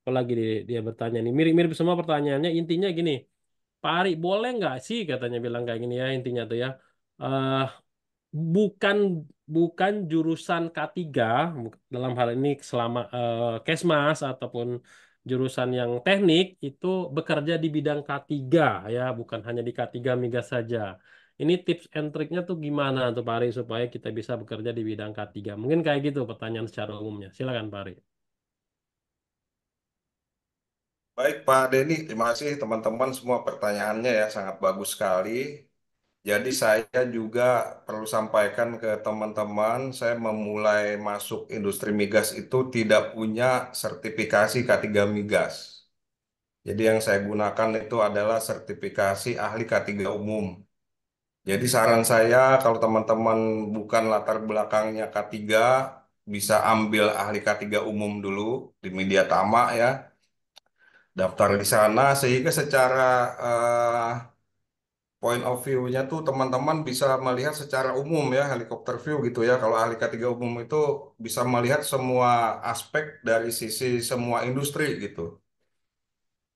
apalagi di, dia bertanya nih mirip-mirip semua pertanyaannya intinya gini, Pak Ari boleh nggak sih katanya bilang kayak gini ya intinya tuh ya. Uh, bukan bukan jurusan K3 dalam hal ini selama uh, Kesmas ataupun jurusan yang teknik itu bekerja di bidang K3 ya, bukan hanya di K3 migas saja. Ini tips and triknya tuh gimana tuh Pak Ari supaya kita bisa bekerja di bidang K3? Mungkin kayak gitu pertanyaan secara umumnya. Silakan Pak Ari. Baik Pak Denny, terima kasih teman-teman semua pertanyaannya ya sangat bagus sekali. Jadi saya juga perlu sampaikan ke teman-teman, saya memulai masuk industri migas itu tidak punya sertifikasi K3 migas. Jadi yang saya gunakan itu adalah sertifikasi ahli K3 umum. Jadi saran saya kalau teman-teman bukan latar belakangnya K3, bisa ambil ahli K3 umum dulu di media Tama ya. Daftar di sana sehingga secara Uh, point of view-nya tuh teman-teman bisa melihat secara umum ya helikopter view gitu ya. Kalau ahli K3 umum itu bisa melihat semua aspek dari sisi semua industri gitu.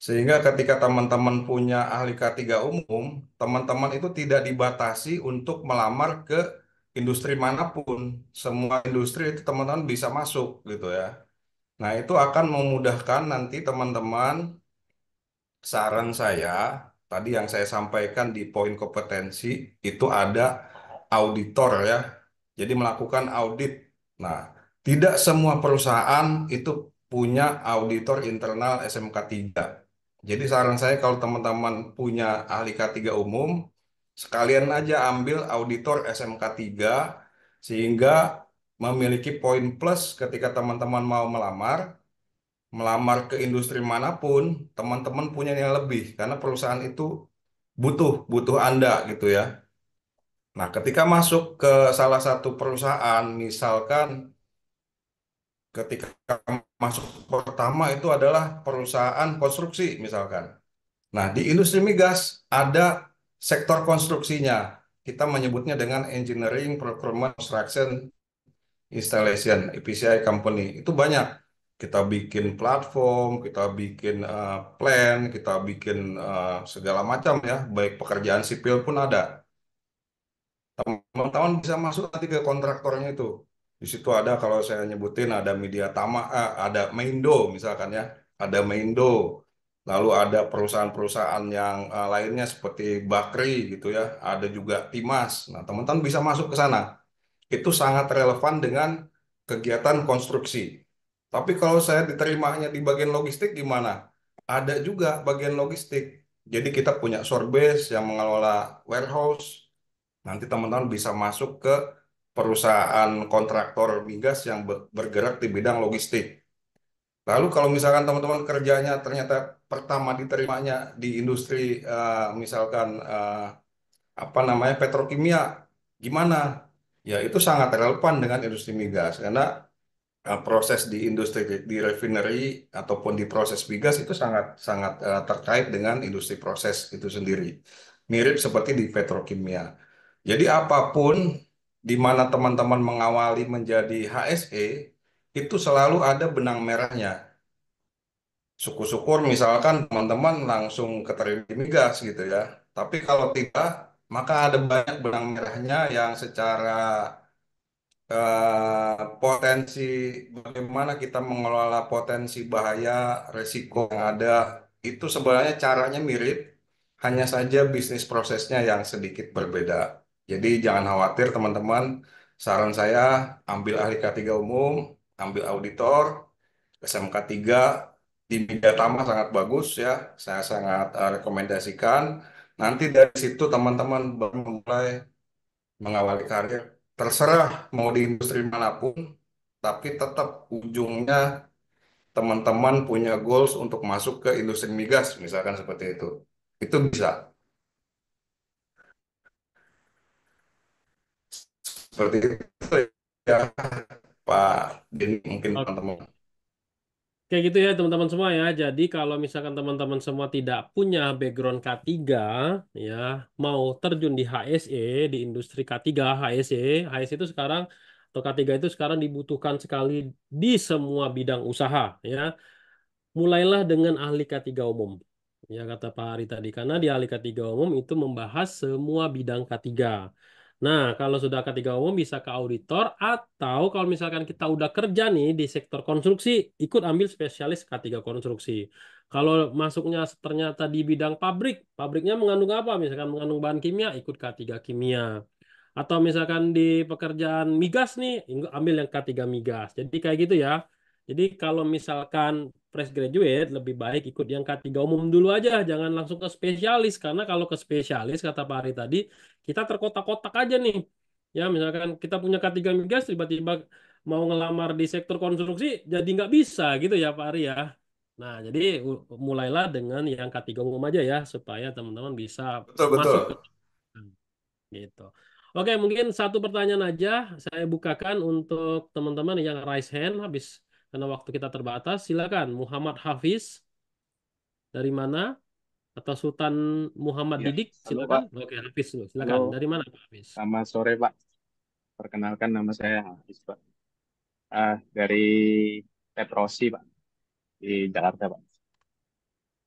Sehingga ketika teman-teman punya ahli K3 umum, teman-teman itu tidak dibatasi untuk melamar ke industri manapun. Semua industri itu teman-teman bisa masuk gitu ya. Nah, itu akan memudahkan nanti teman-teman saran saya tadi yang saya sampaikan di poin kompetensi itu ada auditor ya. Jadi melakukan audit. Nah, tidak semua perusahaan itu punya auditor internal SMK 3. Jadi saran saya kalau teman-teman punya ahli K3 umum, sekalian aja ambil auditor SMK 3 sehingga memiliki poin plus ketika teman-teman mau melamar melamar ke industri manapun, teman-teman punya yang lebih karena perusahaan itu butuh butuh Anda gitu ya. Nah, ketika masuk ke salah satu perusahaan, misalkan ketika masuk pertama itu adalah perusahaan konstruksi misalkan. Nah, di industri migas ada sektor konstruksinya. Kita menyebutnya dengan engineering, procurement, construction, installation, EPCI company. Itu banyak kita bikin platform, kita bikin uh, plan, kita bikin uh, segala macam ya, baik pekerjaan sipil pun ada. Teman-teman bisa masuk nanti ke kontraktornya itu. Di situ ada kalau saya nyebutin ada media tama, uh, ada Meindo misalkan ya, ada Meindo. Lalu ada perusahaan-perusahaan yang uh, lainnya seperti Bakri gitu ya, ada juga Timas. Nah, teman-teman bisa masuk ke sana. Itu sangat relevan dengan kegiatan konstruksi. Tapi kalau saya diterimanya di bagian logistik gimana? Ada juga bagian logistik. Jadi kita punya base yang mengelola warehouse. Nanti teman-teman bisa masuk ke perusahaan kontraktor migas yang bergerak di bidang logistik. Lalu kalau misalkan teman-teman kerjanya ternyata pertama diterimanya di industri eh, misalkan eh, apa namanya petrokimia, gimana? Ya itu sangat relevan dengan industri migas karena Eh, proses di industri di refinery ataupun di proses migas itu sangat sangat uh, terkait dengan industri proses itu sendiri. Mirip seperti di petrokimia. Jadi apapun di mana teman-teman mengawali menjadi HSE itu selalu ada benang merahnya. Syukur-syukur misalkan teman-teman langsung keterima migas gitu ya. Tapi kalau tidak, maka ada banyak benang merahnya yang secara uh, potensi bagaimana kita mengelola potensi bahaya resiko yang ada itu sebenarnya caranya mirip hanya saja bisnis prosesnya yang sedikit berbeda jadi jangan khawatir teman-teman saran saya ambil ahli K3 umum ambil auditor SMK 3 di media tamah sangat bagus ya saya sangat uh, rekomendasikan nanti dari situ teman-teman baru mulai mengawali karir terserah mau di industri manapun, tapi tetap ujungnya teman-teman punya goals untuk masuk ke industri migas, misalkan seperti itu. Itu bisa. Seperti itu ya Pak Din mungkin teman-teman. Okay. Kayak gitu ya teman-teman semua ya. Jadi kalau misalkan teman-teman semua tidak punya background K3 ya, mau terjun di HSE, di industri K3 HSE, HSE itu sekarang atau K3 itu sekarang dibutuhkan sekali di semua bidang usaha ya. Mulailah dengan ahli K3 umum. Ya kata Pak Hari tadi karena di ahli K3 umum itu membahas semua bidang K3. Nah, kalau sudah ketiga umum bisa ke auditor atau kalau misalkan kita udah kerja nih di sektor konstruksi, ikut ambil spesialis K3 konstruksi. Kalau masuknya ternyata di bidang pabrik, pabriknya mengandung apa? Misalkan mengandung bahan kimia, ikut K3 kimia. Atau misalkan di pekerjaan migas nih, ambil yang K3 migas. Jadi kayak gitu ya. Jadi kalau misalkan fresh graduate lebih baik ikut yang K3 umum dulu aja, jangan langsung ke spesialis karena kalau ke spesialis kata Pak Ari tadi kita terkotak-kotak aja nih. Ya misalkan kita punya K3 migas tiba-tiba mau ngelamar di sektor konstruksi jadi nggak bisa gitu ya Pak Ari ya. Nah, jadi mulailah dengan yang K3 umum aja ya supaya teman-teman bisa betul, masuk betul. gitu. Oke, mungkin satu pertanyaan aja saya bukakan untuk teman-teman yang raise hand habis karena waktu kita terbatas. Silakan Muhammad Hafiz dari mana? Atau Sultan Muhammad ya, Didik, silakan. Halo, Oke, Hafiz dulu. Silakan. Halo. Dari mana Pak Hafiz? Selamat sore, Pak. Perkenalkan nama saya Hafiz, Pak. Uh, dari Petrosi, Pak. Di Jakarta, Pak.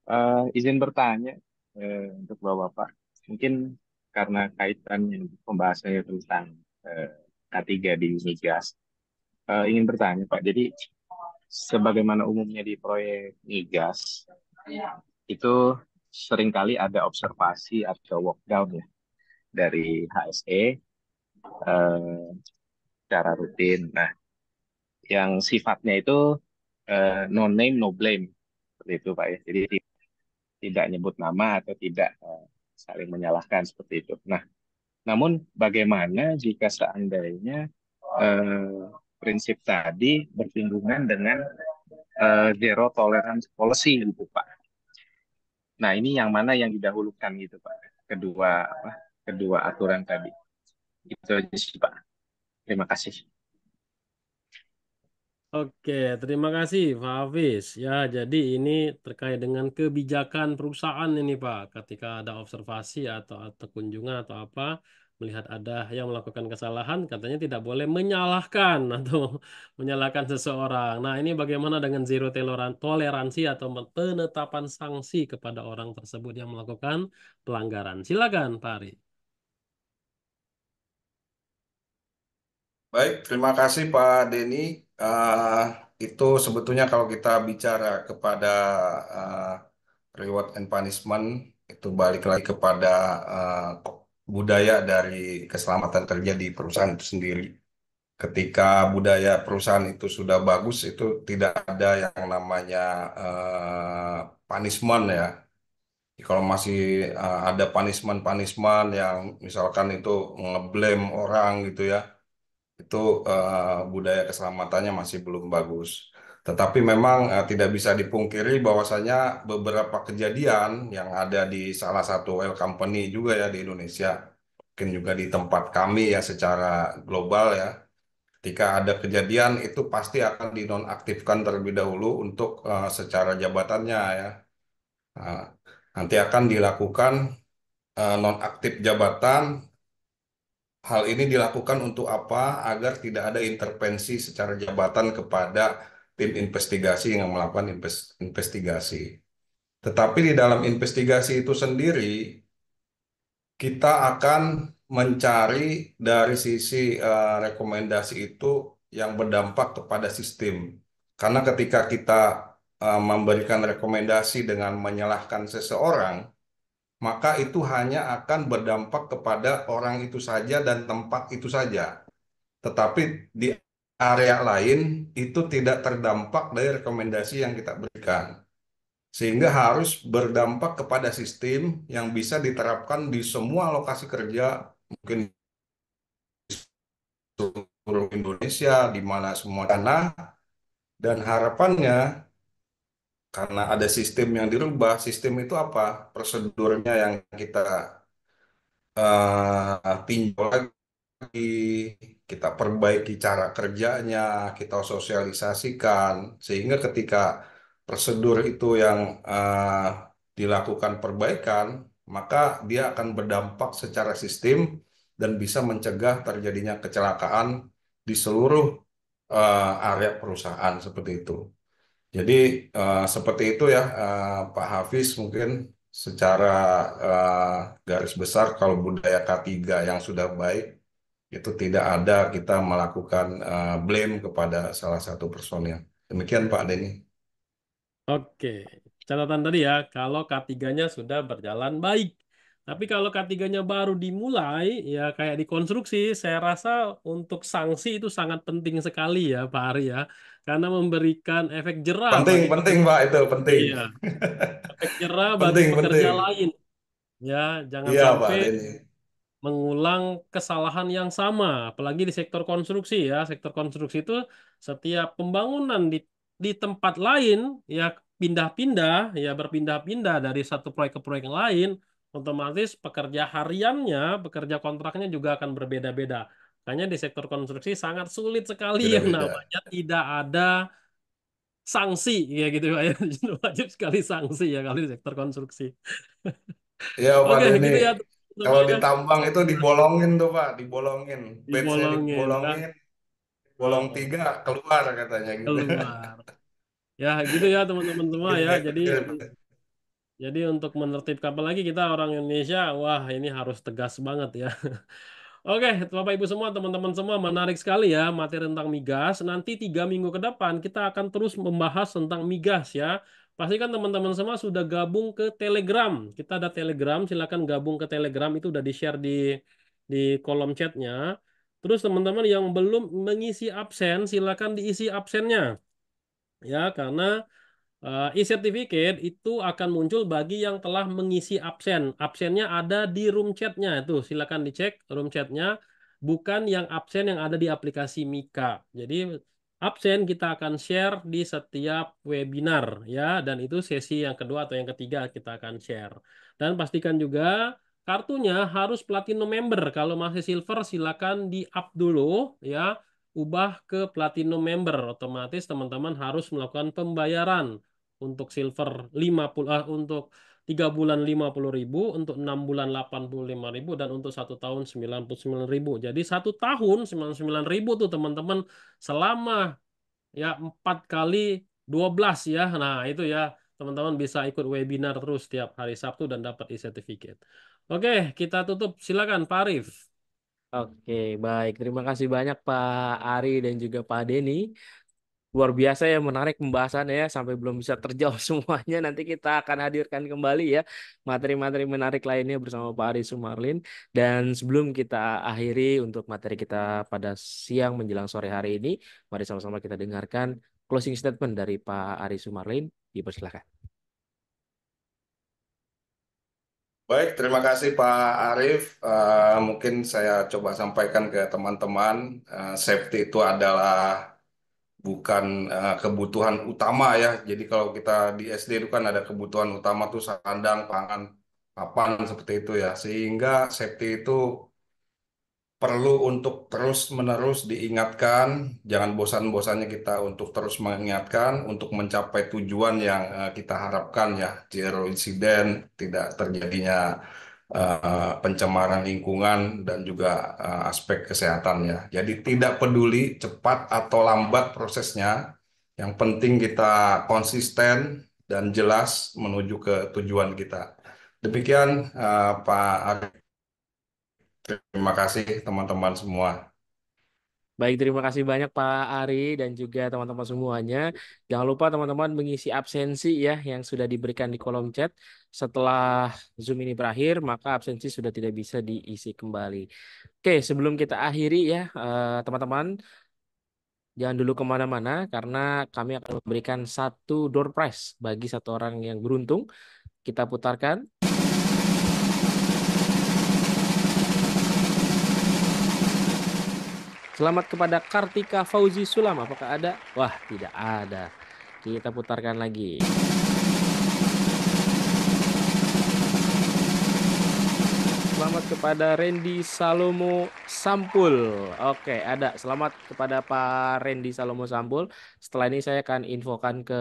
Uh, izin bertanya uh, untuk Bapak-Bapak. Mungkin karena kaitannya pembahasannya tentang uh, eh, K3 di Unigas. Uh, ah, ingin bertanya Pak, jadi sebagaimana umumnya di proyek migas itu seringkali ada observasi atau down ya dari HSE eh, secara rutin. Nah, yang sifatnya itu eh, no name no blame seperti itu Pak ya. Jadi tidak nyebut nama atau tidak eh, saling menyalahkan seperti itu. Nah, namun bagaimana jika seandainya eh, prinsip tadi bersinggungan dengan uh, zero tolerance policy gitu Pak. Nah ini yang mana yang didahulukan gitu Pak. Kedua apa? Kedua aturan tadi. Itu aja sih Pak. Terima kasih. Oke, terima kasih Pak Hafiz. Ya, jadi ini terkait dengan kebijakan perusahaan ini Pak. Ketika ada observasi atau, atau kunjungan atau apa, melihat ada yang melakukan kesalahan, katanya tidak boleh menyalahkan atau menyalahkan seseorang. Nah, ini bagaimana dengan zero toleransi atau penetapan sanksi kepada orang tersebut yang melakukan pelanggaran? Silakan, Pak Ari. Baik, terima kasih Pak Denny. Uh, itu sebetulnya kalau kita bicara kepada uh, reward and punishment, itu balik lagi kepada uh, budaya dari keselamatan kerja di perusahaan itu sendiri. Ketika budaya perusahaan itu sudah bagus, itu tidak ada yang namanya uh, punishment ya. Kalau masih uh, ada punishment-punishment yang misalkan itu ngeblame orang gitu ya, itu uh, budaya keselamatannya masih belum bagus. Tetapi memang uh, tidak bisa dipungkiri bahwasanya beberapa kejadian yang ada di salah satu oil company juga ya di Indonesia, mungkin juga di tempat kami ya secara global ya, ketika ada kejadian itu pasti akan dinonaktifkan terlebih dahulu untuk uh, secara jabatannya ya. Nah, nanti akan dilakukan uh, nonaktif jabatan Hal ini dilakukan untuk apa? Agar tidak ada intervensi secara jabatan kepada tim investigasi yang melakukan investigasi. Tetapi di dalam investigasi itu sendiri kita akan mencari dari sisi uh, rekomendasi itu yang berdampak kepada sistem. Karena ketika kita uh, memberikan rekomendasi dengan menyalahkan seseorang, maka itu hanya akan berdampak kepada orang itu saja dan tempat itu saja. Tetapi di area lain itu tidak terdampak dari rekomendasi yang kita berikan. Sehingga harus berdampak kepada sistem yang bisa diterapkan di semua lokasi kerja, mungkin di seluruh Indonesia, di mana semua tanah, dan harapannya karena ada sistem yang dirubah, sistem itu apa? Prosedurnya yang kita uh, tinjau lagi, kita perbaiki cara kerjanya, kita sosialisasikan, sehingga ketika prosedur itu yang uh, dilakukan perbaikan, maka dia akan berdampak secara sistem dan bisa mencegah terjadinya kecelakaan di seluruh uh, area perusahaan seperti itu. Jadi uh, seperti itu ya uh, Pak Hafiz mungkin secara uh, garis besar kalau budaya K3 yang sudah baik itu tidak ada kita melakukan uh, blame kepada salah satu personil. Demikian Pak Denny. Oke, catatan tadi ya, kalau K3-nya sudah berjalan baik. Tapi kalau K3-nya baru dimulai, ya kayak dikonstruksi, saya rasa untuk sanksi itu sangat penting sekali ya Pak Ari ya. Karena memberikan efek jerah. Penting, bagi... penting Pak, itu penting. Iya. Efek jerah bagi penting, pekerja penting. lain. Ya, jangan ya, sampai Pak, mengulang kesalahan yang sama, apalagi di sektor konstruksi ya. Sektor konstruksi itu setiap pembangunan di di tempat lain ya pindah-pindah ya berpindah-pindah dari satu proyek ke proyek yang lain, otomatis pekerja hariannya, pekerja kontraknya juga akan berbeda-beda. Makanya di sektor konstruksi sangat sulit sekali yang namanya tidak ada sanksi ya gitu ya wajib sekali sanksi ya kalau di sektor konstruksi. Ya, Oke, okay, Gitu ya. Kalau di ditambang itu dibolongin tuh Pak, dibolongin. Batchnya Dibolongin, dibolongin. kan? Bolong oh. tiga keluar katanya gitu. keluar. Ya, gitu ya teman-teman semua ya. Iya. Jadi jadi untuk menertibkan apalagi kita orang Indonesia, wah ini harus tegas banget ya. Oke, Bapak Ibu semua, teman-teman semua, menarik sekali ya materi tentang migas. Nanti tiga minggu ke depan kita akan terus membahas tentang migas ya. Pastikan teman-teman semua sudah gabung ke Telegram. Kita ada Telegram, silakan gabung ke Telegram itu udah di-share di di kolom chatnya. Terus teman-teman yang belum mengisi absen, silakan diisi absennya. Ya, karena eh, e-certificate itu akan muncul bagi yang telah mengisi absen. Absennya ada di room chatnya itu, silakan dicek room chatnya, bukan yang absen yang ada di aplikasi Mika. Jadi absen kita akan share di setiap webinar ya dan itu sesi yang kedua atau yang ketiga kita akan share dan pastikan juga kartunya harus platinum member kalau masih silver silakan di up dulu ya ubah ke platinum member otomatis teman-teman harus melakukan pembayaran untuk silver 50 uh, eh, untuk 3 bulan 50.000, untuk 6 bulan 85.000 dan untuk 1 tahun 99.000. Jadi 1 tahun 99.000 tuh teman-teman selama ya 4 kali 12 ya. Nah, itu ya teman-teman bisa ikut webinar terus tiap hari Sabtu dan dapat e-certificate. Oke, kita tutup. Silakan Pak Arif. Oke, baik. Terima kasih banyak Pak Ari dan juga Pak Denny luar biasa ya menarik pembahasannya ya sampai belum bisa terjawab semuanya nanti kita akan hadirkan kembali ya materi-materi menarik lainnya bersama Pak Ari Sumarlin dan sebelum kita akhiri untuk materi kita pada siang menjelang sore hari ini mari sama-sama kita dengarkan closing statement dari Pak Ari Sumarlin dipersilakan Baik, terima kasih Pak Arif Uh, mungkin saya coba sampaikan ke teman-teman, uh, safety itu adalah bukan uh, kebutuhan utama ya. Jadi kalau kita di SD itu kan ada kebutuhan utama tuh sandang, pangan, papan seperti itu ya. Sehingga safety itu perlu untuk terus-menerus diingatkan, jangan bosan-bosannya kita untuk terus mengingatkan untuk mencapai tujuan yang uh, kita harapkan ya, zero incident, tidak terjadinya Eh, pencemaran lingkungan dan juga uh, aspek kesehatannya. Jadi tidak peduli cepat atau lambat prosesnya, yang penting kita konsisten dan jelas menuju ke tujuan kita. Demikian uh, Pak Terima kasih teman-teman semua. Baik, terima kasih banyak Pak Ari dan juga teman-teman semuanya. Jangan lupa teman-teman mengisi absensi ya yang sudah diberikan di kolom chat setelah Zoom ini berakhir, maka absensi sudah tidak bisa diisi kembali. Oke, sebelum kita akhiri ya, eh, teman-teman, jangan dulu kemana-mana, karena kami akan memberikan satu door prize bagi satu orang yang beruntung. Kita putarkan. Selamat kepada Kartika Fauzi Sulam. Apakah ada? Wah, tidak ada. Kita putarkan lagi. selamat kepada Randy Salomo Sampul. Oke, ada selamat kepada Pak Randy Salomo Sampul. Setelah ini saya akan infokan ke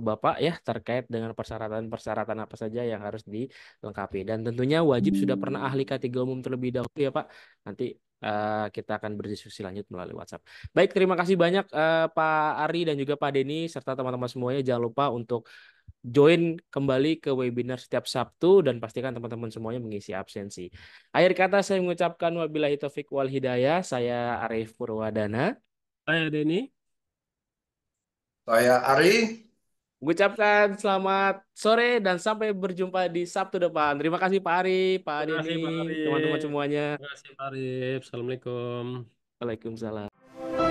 Bapak ya terkait dengan persyaratan-persyaratan apa saja yang harus dilengkapi dan tentunya wajib sudah pernah ahli ketiga umum terlebih dahulu ya Pak. Nanti Uh, kita akan berdiskusi lanjut melalui WhatsApp. Baik, terima kasih banyak uh, Pak Ari dan juga Pak Denny serta teman-teman semuanya. Jangan lupa untuk join kembali ke webinar setiap Sabtu dan pastikan teman-teman semuanya mengisi absensi. Akhir kata saya mengucapkan wabillahi taufik wal hidayah. Saya Arif Purwadana. Saya Deni. Saya Ari. Mengucapkan selamat sore dan sampai berjumpa di Sabtu depan. Terima kasih Pak Ari, Pak Deni, teman-teman semuanya. Terima kasih Pak Arif. Assalamualaikum. Waalaikumsalam.